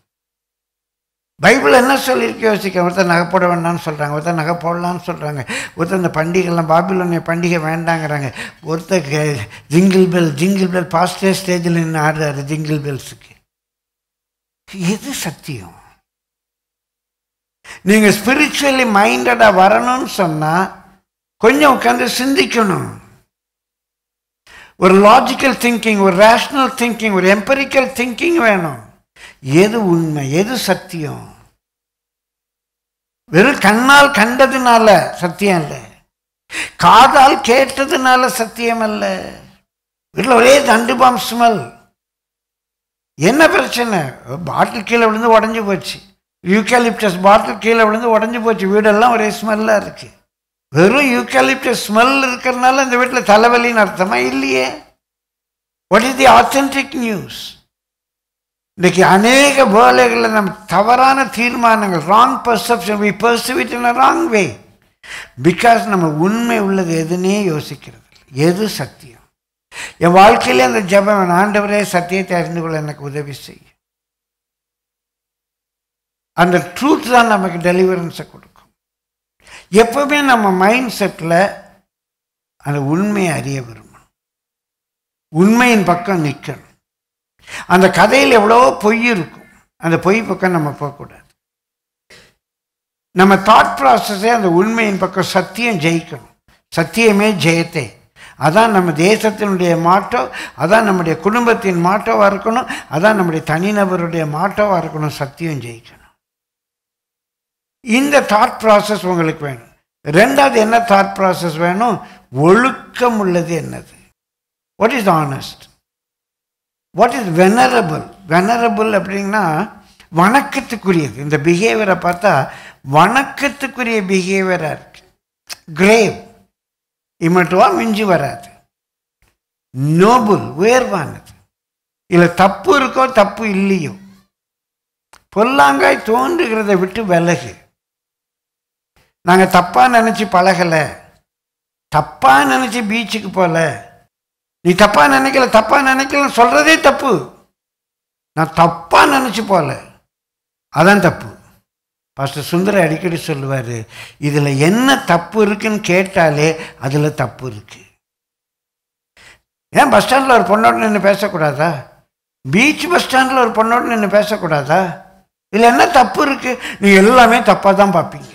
பைபிள் என்ன சொல்லியிருக்க யோசிக்க ஒருத்தர் நகை போட வேண்டாம்னு சொல்கிறாங்க ஒருத்தர் நகை போடலான்னு சொல்கிறாங்க ஒருத்தர் இந்த பண்டிகைலாம் பாபிலோனிய பண்டிகை வேண்டாங்கிறாங்க ஒருத்தர் jingle bell jingle bell pastor ஸ்டேஜில் நின்று ஆடுறாரு ஜிங்கிள் பெல்ஸுக்கு எது சத்தியம் நீங்கள் ஸ்பிரிச்சுவலி மைண்டடாக வரணும்னு சொன்னால் கொஞ்சம் உட்காந்து சிந்திக்கணும் ஒரு லாஜிக்கல் திங்கிங் ஒரு ரேஷ்னல் திங்கிங் ஒரு எம்பரிக்கல் திங்கிங் வேணும் எது உண்மை எது சத்தியம் வெறும் கண்ணால் கண்டதுனால சத்தியம் இல்லை காதால் கேட்டதுனால சத்தியம் அல்ல வீட்டில் ஒரே தண்டுபாம் ஸ்மெல் என்ன பிரச்சனை பாட்டில் கீழே விழுந்து உடஞ்சி போச்சு யூகாலிப்டஸ் பாட்டில் கீழே விழுந்து உடஞ்சி போச்சு வீடெல்லாம் ஒரே ஸ்மெல்லாக இருக்குது வெறும் யூகாலிப்டஸ் ஸ்மெல் இருக்கிறதுனால இந்த வீட்டில் தலைவலின்னு அர்த்தமாக இல்லையே what is the authentic news இன்றைக்கி அநேக வேலைகளில் நம் தவறான தீர்மானங்கள் wrong perception we perceive it in wrong way because நம்ம உண்மை உள்ளது எதுனே யோசிக்கிறது எது சத்தியம் என் வாழ்க்கையிலே அந்த ஜபம் ஆண்டவரே சத்தியத்தை அறிந்து கொள்ள எனக்கு உதவி செய்ய அந்த ட்ரூத் தான் நமக்கு டெலிவரன்ஸை கொடுக்கும் எப்பவுமே நம்ம மைண்ட் செட்டில் அந்த உண்மையை அறிய விரும்பணும் உண்மையின் பக்கம் நிற்கணும் அந்த கதையில் எவ்வளோ பொய் இருக்கும் அந்த பொய் பக்கம் நம்ம போகக்கூடாது நம்ம தாட் ப்ராசஸே அந்த உண்மையின் பக்கம் சத்தியம் ஜெயிக்கணும் சத்தியமே ஜெயத்தை அதான் நம்ம தேசத்தினுடைய மாட்டோ அதான் நம்முடைய குடும்பத்தின் மாட்டோவாக இருக்கணும் அதான் நம்முடைய தனிநபருடைய மாட்டோவாக இருக்கணும் சத்தியம் ஜெயிக்கணும் இந்த தாட் ப்ராசஸ் உங்களுக்கு வேணும் ரெண்டாவது என்ன தாட் ப்ராசஸ் வேணும் ஒழுக்கம் உள்ளது என்னது what is honest what is venerable venerable அப்படின்னா வணக்கத்துக்குரியது இந்த பிஹேவியரை பார்த்தா வணக்கத்துக்குரிய பிஹேவியராக இருக்கு கிரேவ் இமட்டுவா மிஞ்சி வராது நோபுல் உயர்வானது இல்லை தப்பு இருக்கோ தப்பு இல்லையோ பொல்லாங்காய் தோன்றுகிறத விட்டு விலகு நாங்கள் தப்பாக நினச்சி பழகலை தப்பாக நினச்சி பீச்சுக்கு போகல நீ தப்பாக நினைக்கல தப்பாக நினைக்கல சொல்கிறதே தப்பு நான் தப்பாக நினச்சி போகல அதான் தப்பு பாஸ்டர் சுந்தர அடிக்கடி சொல்லுவார் இதில் என்ன தப்பு இருக்குன்னு கேட்டாலே அதில் தப்பு இருக்குது ஏன் பஸ் ஸ்டாண்டில் ஒரு பொண்ணோடு நின்று பேசக்கூடாதா பீச் பஸ் ஸ்டாண்டில் ஒரு பொண்ணோடு நின்று பேசக்கூடாதா இதில் என்ன தப்பு இருக்குது நீ எல்லாமே தப்பாக தான் பார்ப்பீங்க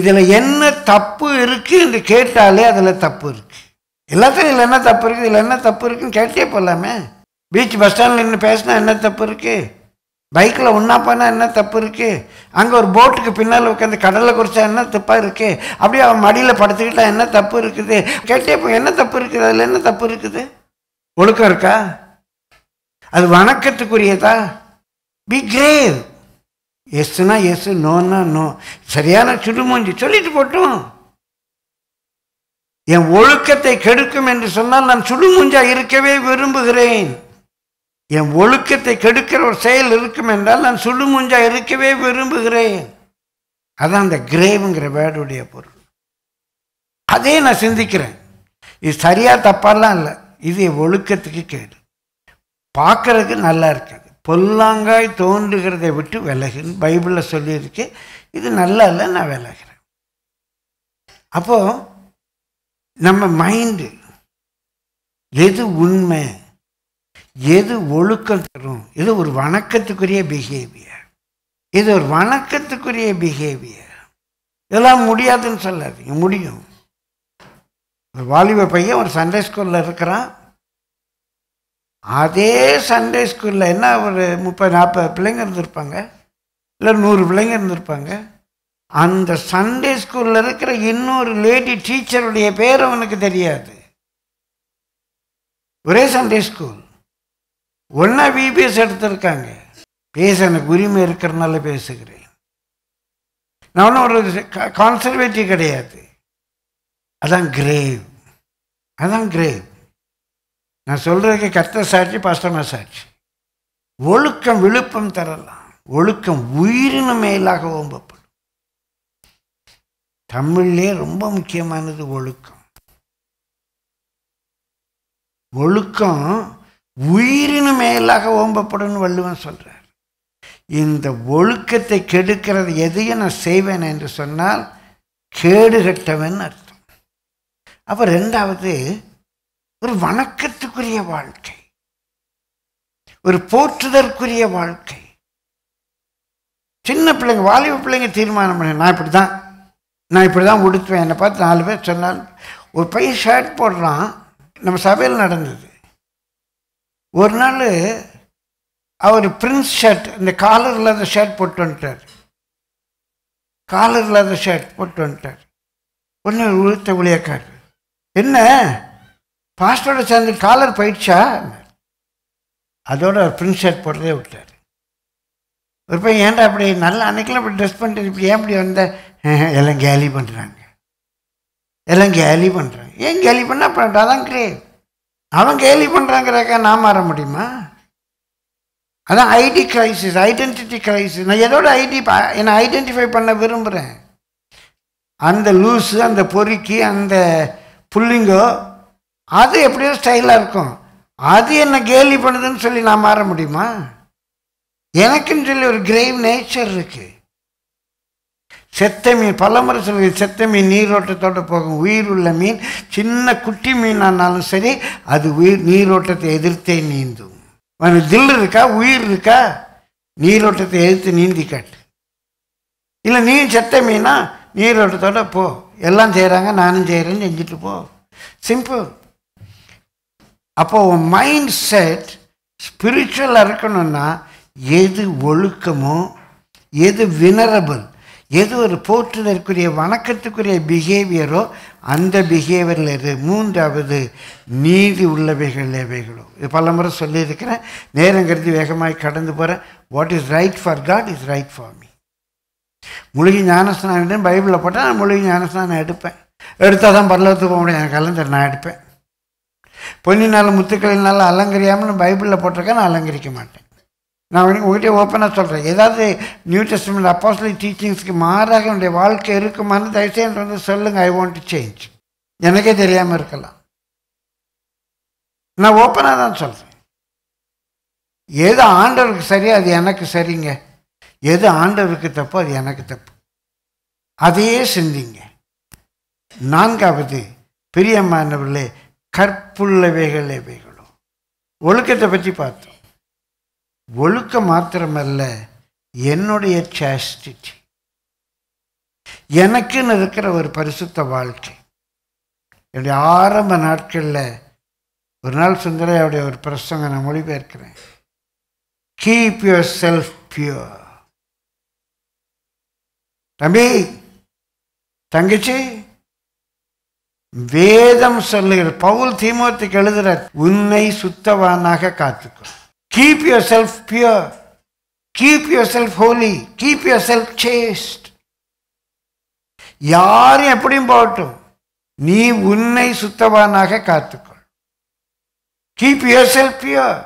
இதில் என்ன தப்பு இருக்குது என்று கேட்டாலே அதில் தப்பு இருக்குது எல்லாத்தையும் இதில் என்ன தப்பு இருக்குது இதில் என்ன தப்பு இருக்குதுன்னு கேட்டே போகலாமே பீச் பஸ் ஸ்டாண்டில் நின்று பேசினா என்ன தப்பு இருக்குது பைக்கில் ஒன்றா போனால் என்ன தப்பு இருக்குது அங்கே ஒரு போட்டுக்கு பின்னால் உட்காந்து கடலை குறித்தா என்ன தப்பாக இருக்குது அப்படியே அவன் மடியில் படுத்துக்கிட்டா என்ன தப்பு இருக்குது கேட்டே போ என்ன தப்பு இருக்குது அதில் என்ன தப்பு இருக்குது ஒழுக்கம் இருக்கா அது வணக்கத்துக்குரியதா பி கிரேவ் எஸ்னா எஸ் நோன்னா நோ சரியான சுடுமூஞ்சி சொல்லிட்டு போட்டோம் என் ஒழுக்கத்தை கெடுக்கும் என்று சொன்னால் நான் சுடுமுஞ்சா இருக்கவே விரும்புகிறேன் என் ஒழுக்கத்தை கெடுக்கிற ஒரு செயல் இருக்கும் என்றால் நான் சுடுமுஞ்சா இருக்கவே விரும்புகிறேன் அதான் அந்த கிரேவுங்கிற வேர்டுடைய பொருள் அதே நான் சிந்திக்கிறேன் இது சரியா தப்பாலாம் இல்லை இது என் ஒழுக்கத்துக்கு கேடு பார்க்கறதுக்கு நல்லா இருக்குது பொல்லாங்காய் தோன்றுகிறதை விட்டு விலகுன்னு பைபிளில் சொல்லியிருக்கு இது நல்லா இல்லை நான் விலகிறேன் அப்போது நம்ம மைண்டு எது உண்மை எது ஒழுக்கம் தரும் இது ஒரு வணக்கத்துக்குரிய பிஹேவியர் இது ஒரு வணக்கத்துக்குரிய பிஹேவியர் இதெல்லாம் முடியாதுன்னு சொல்லாதீங்க முடியும் ஒரு வாலிப பையன் ஒரு சண்டே ஸ்கூலில் இருக்கிறான் அதே சண்டே ஸ்கூலில் என்ன ஒரு முப்பது நாற்பது பிள்ளைங்க இருந்திருப்பாங்க இல்லை நூறு பிள்ளைங்க இருந்திருப்பாங்க அந்த சண்டே ஸ்கூலில் இருக்கிற இன்னொரு லேடி டீச்சருடைய பேர் அவனுக்கு தெரியாது ஒரே சண்டே ஸ்கூல் ஒன்றா பிபிஎஸ் எடுத்திருக்காங்க பேச எனக்கு உரிமை இருக்கிறனால பேசுகிறேன் நான் ஒரு கான்சர்வேட்டிவ் கிடையாது அதான் கிரேவ் அதான் கிரேவ் நான் சொல்கிறதுக்கு கத்த சாட்சி பஸ்டமர் சாட்சி ஒழுக்கம் விழுப்பம் தரலாம் ஒழுக்கம் உயிரின மேலாக ஓம்பப்ப தமிழ்லே ரொம்ப முக்கியமானது ஒழுக்கம் ஒழுக்கம் உயிரின மேலாக ஓம்பப்படும் வள்ளுவன் சொல்கிறார் இந்த ஒழுக்கத்தை கெடுக்கிறது எதையும் நான் செய்வேன் என்று சொன்னால் கேடு கட்டவன் அர்த்தம் அப்போ ரெண்டாவது ஒரு வணக்கத்துக்குரிய வாழ்க்கை ஒரு போற்றுதற்குரிய வாழ்க்கை சின்ன பிள்ளைங்க வாலிப பிள்ளைங்க தீர்மானம் பண்ண நான் இப்படி தான் நான் இப்படி தான் உடுத்துவேன் என்னை பார்த்து நாலு பேர் சொன்னால் ஒரு பையன் ஷர்ட் போடுறான் நம்ம சபையில் நடந்தது ஒரு நாள் அவர் பிரின்ஸ் ஷர்ட் இந்த காலர் இல்லாத ஷர்ட் போட்டு வந்துட்டார் காலர் இல்லாத ஷர்ட் போட்டு வந்துட்டார் ஒன்று உளுத்த ஊழியக்கார் என்ன பாஸ்டரோட சேர்ந்து காலர் போயிடுச்சா அதோட பிரின்ஸ் ஷர்ட் போடுறதே விட்டார் ஒரு பையன் ஏன்டா அப்படி நல்லா அன்னைக்கெல்லாம் இப்படி ட்ரெஸ் பண்ணிட்டு இப்படி ஏன் இப்படி வந்த எல்லாம் கேலி பண்ணுறாங்க எல்லாம் கேலி பண்ணுறாங்க ஏன் கேலி பண்ணால் அப்புறம் அதான் கிரே அவன் கேலி பண்ணுறாங்கிறக்க நான் மாற முடியுமா அதான் ஐடி க்ரைசிஸ் ஐடென்டிட்டி க்ரைசிஸ் நான் எதோட ஐடி என்னை ஐடென்டிஃபை பண்ண விரும்புகிறேன் அந்த லூஸு அந்த பொறுக்கி அந்த புல்லிங்கோ அது எப்படியோ ஸ்டைலாக இருக்கும் அது என்னை கேலி பண்ணுதுன்னு சொல்லி நான் மாற முடியுமா எனக்குன்னு சொல்லி ஒரு கிரேவ் நேச்சர் இருக்குது செத்த மீன் பலமுறை சொல்கிறது செத்த மீன் நீரோட்டத்தோடு போகும் உயிர் உள்ள மீன் சின்ன குட்டி மீனானாலும் சரி அது உயிர் நீரோட்டத்தை எதிர்த்தே நீந்தும் அவனுக்கு தில் இருக்கா உயிர் இருக்கா நீரோட்டத்தை எதிர்த்து நீந்தி காட்டு இல்லை நீ செத்த மீனா நீரோட்டத்தோடு போ எல்லாம் செய்கிறாங்க நானும் செய்கிறேன்னு செஞ்சுட்டு போ சிம்பிள் அப்போது உன் மைண்ட் செட் ஸ்பிரிச்சுவலாக இருக்கணும்னா எது ஒழுக்கமோ எது வினரபிள் எது ஒரு போற்றுதற்குரிய வணக்கத்துக்குரிய பிஹேவியரோ அந்த பிஹேவியரில் இது மூன்றாவது நீதி உள்ளவைகள் எவைகளோ இது பல முறை சொல்லியிருக்கிறேன் கருதி வேகமாக கடந்து போகிறேன் what is right for God is right for me முழுகி ஞானஸ்தானம் பைபிளில் போட்டால் நான் முழுகி ஞானஸ்தானம் எடுப்பேன் எடுத்தால் தான் பரலத்துக்கு போக முடியும் எனக்கு கலந்தர் நான் எடுப்பேன் பொன்னினால் முத்துக்களினால் அலங்கரியாமல் பைபிளில் போட்டிருக்கேன் நான் அலங்கரிக்க மாட்டேன் நான் உங்கள்கிட்ட ஓப்பனாக சொல்கிறேன் ஏதாவது நியூ டெஸ்ட்மெண்ட் அப்போஸ்லி டீச்சிங்ஸ்க்கு மாறாக என்னுடைய வாழ்க்கை இருக்குமான்னு தயவுசெய்து வந்து சொல்லுங்கள் ஐ வாண்ட் டு சேஞ்ச் எனக்கே தெரியாமல் இருக்கலாம் நான் ஓப்பனாக தான் சொல்கிறேன் எது ஆண்டவருக்கு சரி அது எனக்கு சரிங்க எது ஆண்டவருக்கு தப்போ அது எனக்கு தப்பு அதையே சிந்திங்க நான்காவது பிரியமானவர்களே வைகளும் ஒழுக்கத்தை பற்றி பார்த்தோம் ஒழுக்க மாத்திரமல்ல என்னுடைய சாஸ்டிட்டி எனக்குன்னு இருக்கிற ஒரு பரிசுத்த வாழ்க்கை என்னுடைய ஆரம்ப நாட்களில் ஒரு நாள் சுந்தரையாவுடைய ஒரு பிரசங்க நான் மொழிபெயர்க்கிறேன் கீப் யுவர் செல்ஃப் பியூர் தம்பி தங்கச்சி வேதம் சொல்லுகிற பவுல் தீமோத்துக்கு எழுதுற உன்னை சுத்தவானாக காத்துக்கும் keep self Keep keep pure. Self holy keep Keep self chaste யாரும் எப்படியும் போகட்டும் நீ உன்னை சுத்தவானாக காத்துக்கொள் கீப் யுவர் செல்ஃப் பியூர்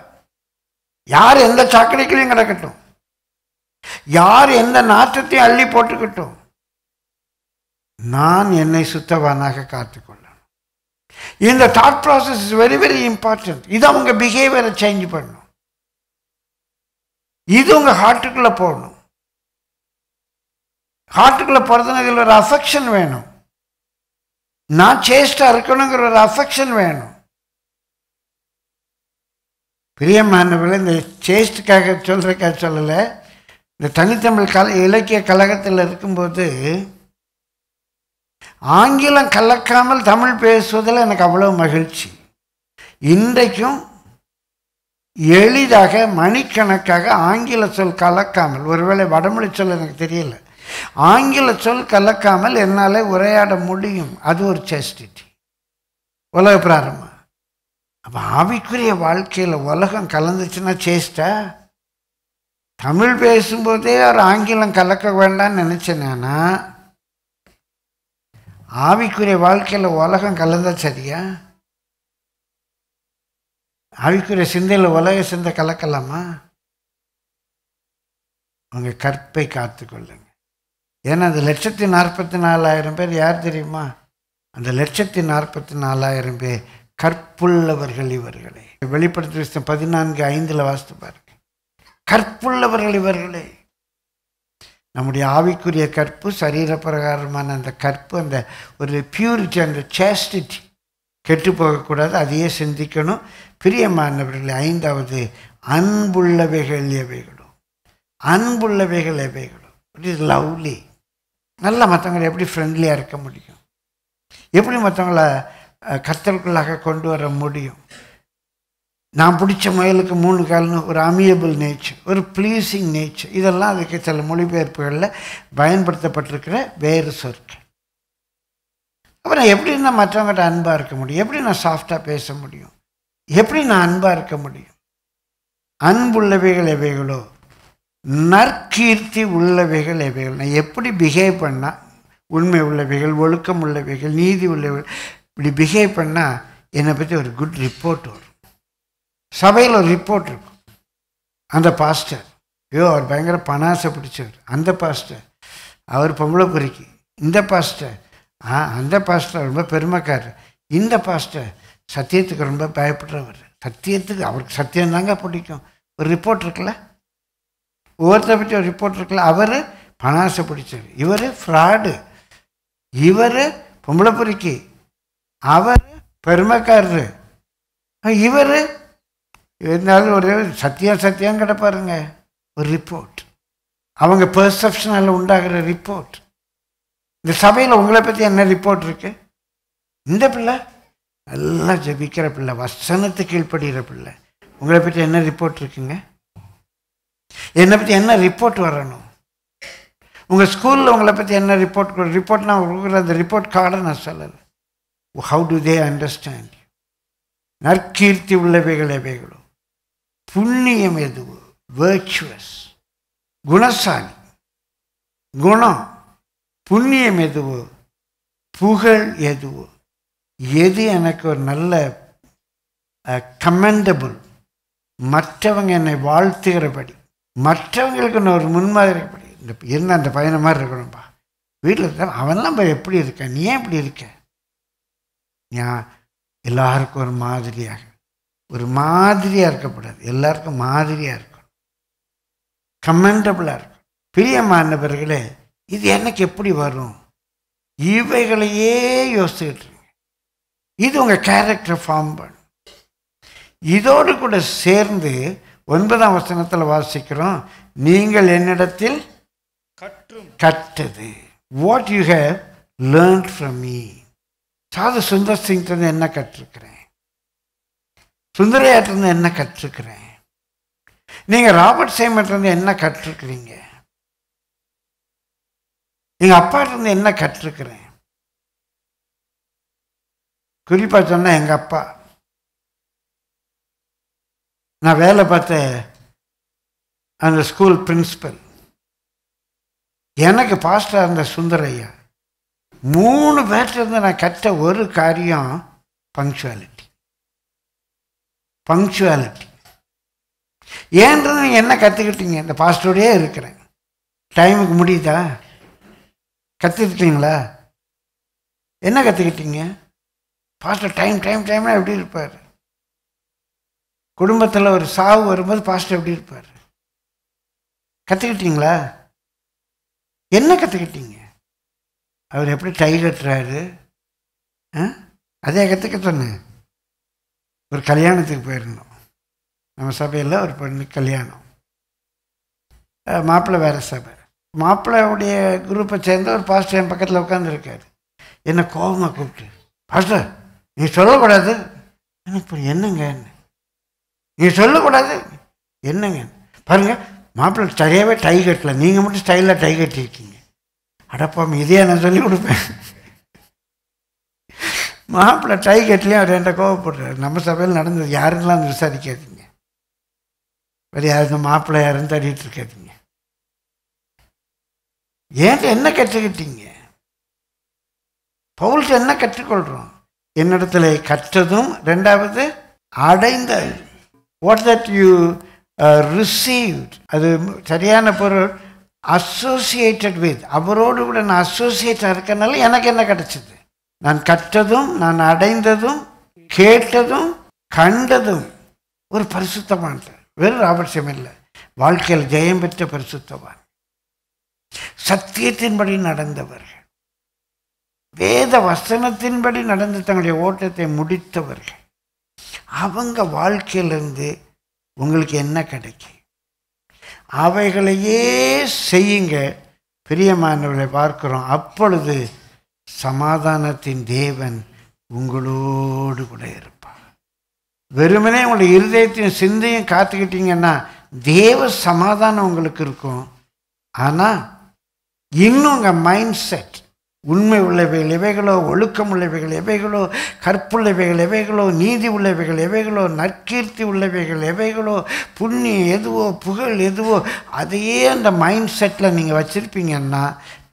யார் எந்த சாக்கடைக்குலையும் கிடக்கட்டும் யார் எந்த நாற்றத்தையும் அள்ளி போட்டுக்கட்டும் நான் என்னை சுத்தவானாக காத்துக்கொள்ளணும் இந்த thought process is very very important இதை அவங்க பிஹேவியரை சேஞ்ச் பண்ணும் இது உங்கள் ஹார்ட்டுக்குள்ளே போகணும் ஹார்ட்டுக்குள்ளே போகிறதுனா ஒரு அஃபெக்ஷன் வேணும் நான் சேஸ்டாக இருக்கணுங்கிற ஒரு அஃபெக்ஷன் வேணும் பிரியமானவர்கள் இந்த சேஸ்டுக்காக சொல்கிறக்காக சொல்லலை இந்த தனித்தமிழ் கல இலக்கிய கழகத்தில் இருக்கும்போது ஆங்கிலம் கலக்காமல் தமிழ் பேசுவதில் எனக்கு அவ்வளோ மகிழ்ச்சி இன்றைக்கும் எளிதாக மணிக்கணக்காக ஆங்கில சொல் கலக்காமல் ஒருவேளை வடமொழி சொல் எனக்கு தெரியல ஆங்கில சொல் கலக்காமல் என்னால் உரையாட முடியும் அது ஒரு சேஸ்டிட்டி உலக பிராரம்பம் அப்போ ஆவிக்குரிய வாழ்க்கையில் உலகம் கலந்துச்சுன்னா சேஸ்டா தமிழ் பேசும்போதே ஒரு ஆங்கிலம் கலக்க வேண்டாம்னு நினச்சினேன்னா ஆவிக்குரிய வாழ்க்கையில் உலகம் கலந்தால் சரியா ஆவிக்குரிய சிந்தையில் உலக சிந்தை கலக்கலாமா உங்கள் கற்பை காத்து கொள்ளுங்க ஏன்னா அந்த லட்சத்தி நாற்பத்தி நாலாயிரம் பேர் யார் தெரியுமா அந்த லட்சத்தி நாற்பத்தி நாலாயிரம் பேர் கற்புள்ளவர்கள் இவர்களே வெளிப்படுத்தி விஷயம் பதினான்கு ஐந்தில் வாசித்து பாருங்க கற்புள்ளவர்கள் இவர்களே நம்முடைய ஆவிக்குரிய கற்பு சரீர பிரகாரமான அந்த கற்பு அந்த ஒரு பியூரிட்டி அந்த சேஸ்டிட்டி கெட்டு போகக்கூடாது அதையே சிந்திக்கணும் பிரியமானவர்களே ஐந்தாவது அன்புள்ளவைகள் எவைகளும் அன்புள்ளவைகள் எவைகளும் இட் இஸ் லவ்லி நல்லா மற்றவங்களை எப்படி ஃப்ரெண்ட்லியாக இருக்க முடியும் எப்படி மற்றவங்களை கத்தலுக்குள்ளாக கொண்டு வர முடியும் நான் பிடிச்ச முயலுக்கு மூணு கால்னு ஒரு அமியபிள் நேச்சர் ஒரு ப்ளீஸிங் நேச்சர் இதெல்லாம் அதுக்கு சில மொழிபெயர்ப்புகளில் பயன்படுத்தப்பட்டிருக்கிற வேறு சொற்கள் அப்போ நான் எப்படி நான் மற்றவங்ககிட்ட அன்பாக இருக்க முடியும் எப்படி நான் சாஃப்டாக பேச முடியும் எப்படி நான் அன்பாக இருக்க முடியும் அன்புள்ளவைகள் எவைகளோ நற்கீர்த்தி உள்ளவைகள் எவைகள் நான் எப்படி பிஹேவ் பண்ணால் உண்மை உள்ளவைகள் ஒழுக்கம் உள்ளவைகள் நீதி உள்ளவைகள் இப்படி பிஹேவ் பண்ணால் என்னை பற்றி ஒரு குட் ரிப்போர்ட் வரும் சபையில் ஒரு ரிப்போர்ட் இருக்கும் அந்த பாஸ்டர் ஐயோ அவர் பயங்கர பணாசை பிடிச்சவர் அந்த பாஸ்டர் அவர் பொம்பளை குறிக்கி இந்த பாஸ்டர் ஆ அந்த பாஸ்டர் ரொம்ப பெருமைக்காரர் இந்த பாஸ்டர் சத்தியத்துக்கு ரொம்ப பயப்படுறவர் சத்தியத்துக்கு அவருக்கு சத்தியம் தாங்க பிடிக்கும் ஒரு ரிப்போர்ட் இருக்குல்ல ஒவ்வொருத்தரை பற்றி ஒரு ரிப்போர்ட் இருக்குல்ல அவர் பணாசை பிடிச்சார் இவர் ஃப்ராடு இவர் பொம்பளை பொறுக்கி அவர் பெருமைக்காரரு இவர் இருந்தாலும் ஒரு சத்தியம் சத்தியம் கிடப்பாருங்க ஒரு ரிப்போர்ட் அவங்க பெர்செப்ஷனால் உண்டாகிற ரிப்போர்ட் இந்த சபையில் உங்களை பற்றி என்ன ரிப்போர்ட் இருக்கு இந்த பிள்ளை நல்லா ஜபிக்கிற பிள்ளை வசனத்து கீழ்ப்படுகிற பிள்ளை உங்களை பற்றி என்ன ரிப்போர்ட் இருக்குங்க என்னை பற்றி என்ன ரிப்போர்ட் வரணும் உங்கள் ஸ்கூலில் உங்களை பற்றி என்ன ரிப்போர்ட் ரிப்போர்ட் நான் கொடுக்குற அந்த ரிப்போர்ட் கார்டை நான் சொல்லலை ஹவு டு தே அண்டர்ஸ்டாண்ட் நற்கீர்த்தி உள்ளவைகள் எவைகளோ புண்ணியம் எதுவோ வேர்ச்சுவஸ் குணசாலி குணம் புண்ணியம் எதுவோ புகழ் எதுவோ எது எனக்கு ஒரு நல்ல கமெண்டபுள் மற்றவங்க என்னை வாழ்த்துகிறபடி மற்றவங்களுக்கு நான் ஒரு முன்மாதிரிப்படி இந்த என்ன அந்த பையனை மாதிரி இருக்கணும்ப்பா வீட்டில் இருக்க அவன்லாம் இப்போ எப்படி இருக்க நீ ஏன் இப்படி இருக்க நான் எல்லாருக்கும் ஒரு மாதிரியாக ஒரு மாதிரியாக இருக்கக்கூடாது எல்லாருக்கும் மாதிரியாக இருக்கணும் கமெண்டபுளாக இருக்கும் பிரியமான பிறகுகளே இது எனக்கு எப்படி வரும் இவைகளையே யோசிச்சுக்கிட்டு இது உங்கள் கேரக்டரை ஃபார்ம் பண்ணும் இதோடு கூட சேர்ந்து ஒன்பதாம் வசனத்தில் வாசிக்கிறோம் நீங்கள் என்னிடத்தில் கற்றுது what you have learn from me Sadhu Sundar சிங்லேருந்து என்ன கற்றுக்கிறேன் சுந்தரையாட்டிருந்து என்ன கற்றுக்கிறேன் நீங்கள் ராபர்ட் சைமட்லேருந்து என்ன கற்றுக்கிறீங்க எங்கள் அப்பாட்டிருந்து என்ன கற்றுருக்குறேன் குறிப்பாக சொன்னால் எங்கள் அப்பா நான் வேலை பார்த்த அந்த ஸ்கூல் பிரின்ஸிபல் எனக்கு பாஸ்டாக இருந்த சுந்தரையா மூணு பேர்ட்டிருந்து நான் கற்ற ஒரு காரியம் பங்க்சுவாலிட்டி பங்க்சுவாலிட்டி ஏன்றது நீங்கள் என்ன கற்றுக்கிட்டீங்க இந்த பாஸ்டோடையே இருக்கிறேன் டைமுக்கு முடியுதா கற்றுக்கிட்டீங்களா என்ன கற்றுக்கிட்டீங்க பாஸ்டர் டைம் டைம் டைம்னா எப்படி இருப்பார் குடும்பத்தில் ஒரு சாவு வரும்போது பாஸ்டர் எப்படி இருப்பார் கற்றுக்கிட்டீங்களா என்ன கற்றுக்கிட்டீங்க அவர் எப்படி டை கட்டுறாரு அதே கற்றுக்க சொன்னேன் ஒரு கல்யாணத்துக்கு போயிருந்தோம் நம்ம சபையில் ஒரு பெண்ணுக்கு கல்யாணம் மாப்பிள்ளை வேறு சபை மாப்பிள்ளையுடைய குரூப்பை சேர்ந்த ஒரு பாஸ்டர் என் பக்கத்தில் உட்காந்துருக்காரு என்னை கோபமாக கூப்பிட்டு பாஸ்டர் நீ சொல்லக்கூடாது எனக்கு என்னங்க நீ சொல்லக்கூடாது என்னங்க பாருங்கள் மாப்பிள்ளை சரியாகவே டை கட்டல நீங்கள் மட்டும் ஸ்டைலில் டை கட்டியிருக்கீங்க அடப்பாம் இதே நான் சொல்லி கொடுப்பேன் மாப்பிள்ளை டை கட்டிலையும் அவர் என்ன கோவப்படுறாரு நம்ம சபையில் நடந்தது யாருங்களாம் விசாரிக்காதீங்க வேறு யாரும் மாப்பிள்ளை யாருன்னு தடிட்டு இருக்காதிங்க ஏங்க என்ன கற்றுக்கிட்டீங்க பவுல்ஸ் என்ன கற்றுக்கொள்கிறோம் என்னிடத்துல கற்றதும் ரெண்டாவது அடைந்த வாட் தட் யூ ரிசீவ்ட் அது சரியான பொருள் அசோசியேட்டட் வித் அவரோடு கூட நான் அசோசியேட்டாக இருக்கனால எனக்கு என்ன கிடச்சிது நான் கற்றதும் நான் அடைந்ததும் கேட்டதும் கண்டதும் ஒரு பரிசுத்தமானது வெறும் அவசியம் இல்லை வாழ்க்கையில் ஜெயம் பெற்ற பரிசுத்தவான் சத்தியத்தின்படி நடந்தவர்கள் வேத வசனத்தின்படி நடந்து தங்களுடைய ஓட்டத்தை முடித்தவர்கள் அவங்க வாழ்க்கையிலிருந்து உங்களுக்கு என்ன கிடைக்கும் அவைகளையே செய்யுங்க பிரியமானவர்களை பார்க்குறோம் அப்பொழுது சமாதானத்தின் தேவன் உங்களோடு கூட இருப்பார் வெறுமனே உங்களுடைய இருதயத்தையும் சிந்தையும் காத்துக்கிட்டீங்கன்னா தேவ சமாதானம் உங்களுக்கு இருக்கும் ஆனால் இன்னும் உங்கள் மைண்ட் செட் உண்மை உள்ளவைகள் எவைகளோ ஒழுக்கம் உள்ளவைகள் எவைகளோ கற்புள்ளவைகள் எவைகளோ நீதி உள்ளவைகள் எவைகளோ நற்கீர்த்தி உள்ளவைகள் எவைகளோ புண்ணியம் எதுவோ புகழ் எதுவோ அதையே அந்த மைண்ட் செட்டில் நீங்கள் வச்சுருப்பீங்கன்னா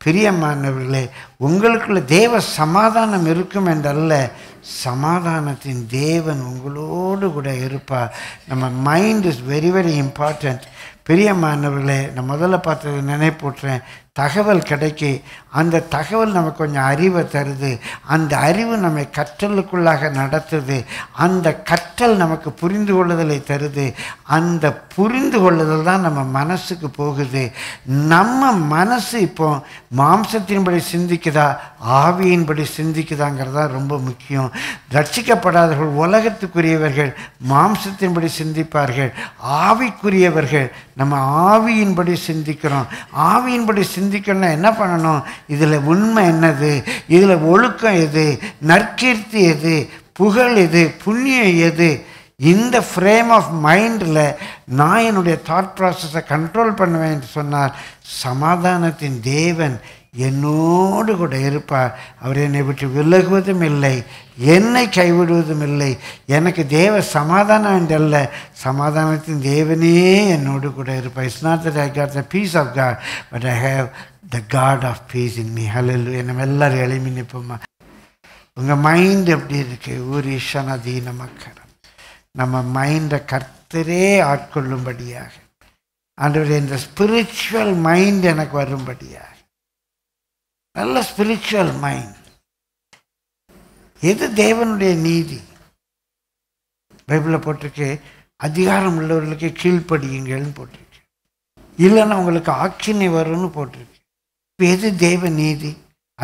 பிரியமானவர்களே உங்களுக்குள்ள தேவ சமாதானம் இருக்கும் என்றல்ல சமாதானத்தின் தேவன் உங்களோடு கூட இருப்பார் நம்ம mind is very very important பிரியமானவர்களே நான் முதல்ல பார்த்தது நினைப்பூட்டுறேன் தகவல் கிடைக்கி அந்த தகவல் நமக்கு கொஞ்சம் அறிவை தருது அந்த அறிவு நம்மை கற்றலுக்குள்ளாக நடத்துது அந்த கற்றல் நமக்கு புரிந்து கொள்ளுதலை தருது அந்த புரிந்து கொள்ளுதல் தான் நம்ம மனசுக்கு போகுது நம்ம மனசு இப்போ மாம்சத்தின்படி சிந்திக்குதா ஆவியின்படி சிந்திக்குதாங்கிறது தான் ரொம்ப முக்கியம் ரட்சிக்கப்படாதவர்கள் உலகத்துக்குரியவர்கள் மாம்சத்தின்படி சிந்திப்பார்கள் ஆவிக்குரியவர்கள் நம்ம ஆவியின்படி சிந்திக்கிறோம் ஆவியின்படி சிந்தி சிந்திக்கணும்னா என்ன பண்ணணும் இதில் உண்மை என்னது இதில் ஒழுக்கம் எது நற்கீர்த்தி எது புகழ் எது புண்ணியம் எது இந்த ஃப்ரேம் ஆஃப் மைண்டில் நான் என்னுடைய தாட் ப்ராசஸை கண்ட்ரோல் பண்ணுவேன் என்று சொன்னால் சமாதானத்தின் தேவன் என்னோடு கூட இருப்பார் அவர் என்னை விட்டு விலகுவதும் இல்லை என்னை கைவிடுவதும் இல்லை எனக்கு தேவ சமாதானம் என்றல்ல சமாதானத்தின் தேவனே என்னோடு கூட இருப்பார் it's not that I got the peace of God but I have the God of peace in me ஹலல்லு என்னை எல்லாரும் எளிமை நிற்போமா உங்கள் மைண்ட் எப்படி இருக்குது ஊரி சனதீன மக்கள் நம்ம மைண்டை கர்த்தரே ஆட்கொள்ளும்படியாக அன்றைய இந்த ஸ்பிரிச்சுவல் மைண்ட் எனக்கு வரும்படியாக நல்ல ஸ்பிரிச்சுவல் மைண்ட் எது தேவனுடைய நீதி பைபிளில் போட்டிருக்கு அதிகாரம் உள்ளவர்களுக்கு கீழ்ப்படியுங்கள்னு போட்டிருக்கு இல்லைன்னா உங்களுக்கு ஆக்சினை வரும்னு போட்டிருக்கு இப்போ எது தேவ நீதி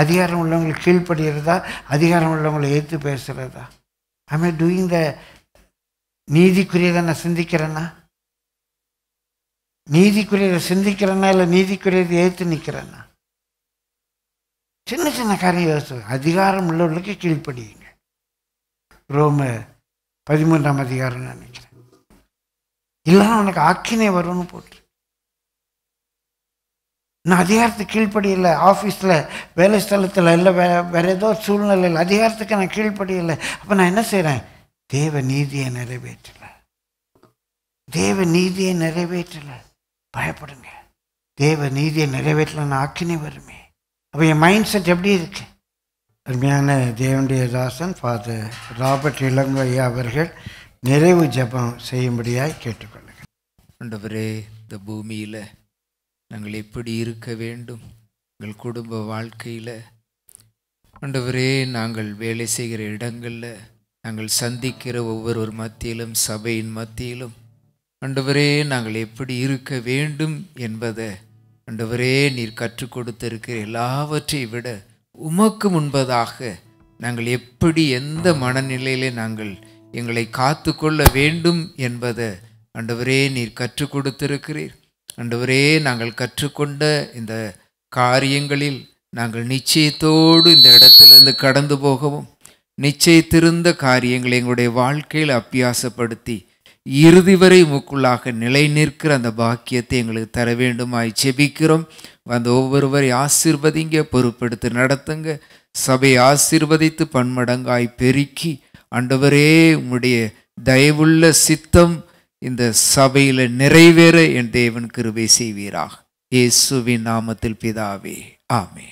அதிகாரம் உள்ளவங்களுக்கு கீழ்ப்படுகிறதா அதிகாரம் உள்ளவங்களை ஏற்று பேசுகிறதா ஐமே டூயிங் த நீதிக்குரியதை நான் சிந்திக்கிறேன்னா நீதிக்குரியதை சிந்திக்கிறேன்னா இல்லை நீதிக்குரியதை ஏற்று நிற்கிறேன்னா சின்ன சின்ன காரியம் யோசிச்சு அதிகாரம் உள்ளவர்களுக்கு கீழ்ப்படியுங்க ரோம பதிமூன்றாம் அதிகாரம்னு நினைக்கிறேன் இல்லைன்னா உனக்கு ஆக்கினே வரும்னு போட்டு நான் அதிகாரத்துக்கு கீழ்ப்படியில் ஆஃபீஸில் வேலை ஸ்தலத்தில் இல்லை வே வேறு ஏதோ சூழ்நிலையில் அதிகாரத்துக்கு நான் கீழ்ப்படியில் அப்போ நான் என்ன செய்கிறேன் தேவ நீதியை நிறைவேற்றலை தேவ நீதியை நிறைவேற்றலை பயப்படுங்க தேவ நீதியை நிறைவேற்றலைன்னு ஆக்கினே வருமே அப்போ என் மைண்ட் செட் எப்படி இருக்கு அருமையான தேவண்டிய தாசன் ஃபாதர் ராபர்ட் இளங்கையா அவர்கள் நிறைவு ஜபம் செய்யும்படியாய் கேட்டுக்கொள்ளுங்கள் ஆண்டவரே இந்த பூமியில் நாங்கள் எப்படி இருக்க வேண்டும் எங்கள் குடும்ப வாழ்க்கையில் ஆண்டவரே நாங்கள் வேலை செய்கிற இடங்களில் நாங்கள் சந்திக்கிற ஒவ்வொருவர் மத்தியிலும் சபையின் மத்தியிலும் ஆண்டவரே நாங்கள் எப்படி இருக்க வேண்டும் என்பதை ஆண்டவரே நீர் கற்றுக் கொடுத்திருக்கிற எல்லாவற்றை விட உமக்கு முன்பதாக நாங்கள் எப்படி எந்த மனநிலையிலே நாங்கள் எங்களை காத்து கொள்ள வேண்டும் என்பதை ஆண்டவரே நீர் கற்றுக் கொடுத்திருக்கிறீர் ஆண்டவரே நாங்கள் கற்றுக்கொண்ட இந்த காரியங்களில் நாங்கள் நிச்சயத்தோடு இந்த இடத்திலிருந்து கடந்து போகவும் நிச்சயத்திருந்த காரியங்களை எங்களுடைய வாழ்க்கையில் அப்பியாசப்படுத்தி இறுதி வரை உமக்குள்ளாக நிலை நிற்கிற அந்த பாக்கியத்தை எங்களுக்கு தர வேண்டுமாய் செபிக்கிறோம் அந்த ஒவ்வொருவரை ஆசிர்வதிங்க பொறுப்படுத்தி நடத்துங்க சபையை ஆசிர்வதித்து பன்மடங்காய் பெருக்கி அண்டவரே உம்முடைய தயவுள்ள சித்தம் இந்த சபையில் நிறைவேற என் தேவன் கிருபை செய்வீராக இயேசுவின் நாமத்தில் பிதாவே ஆமே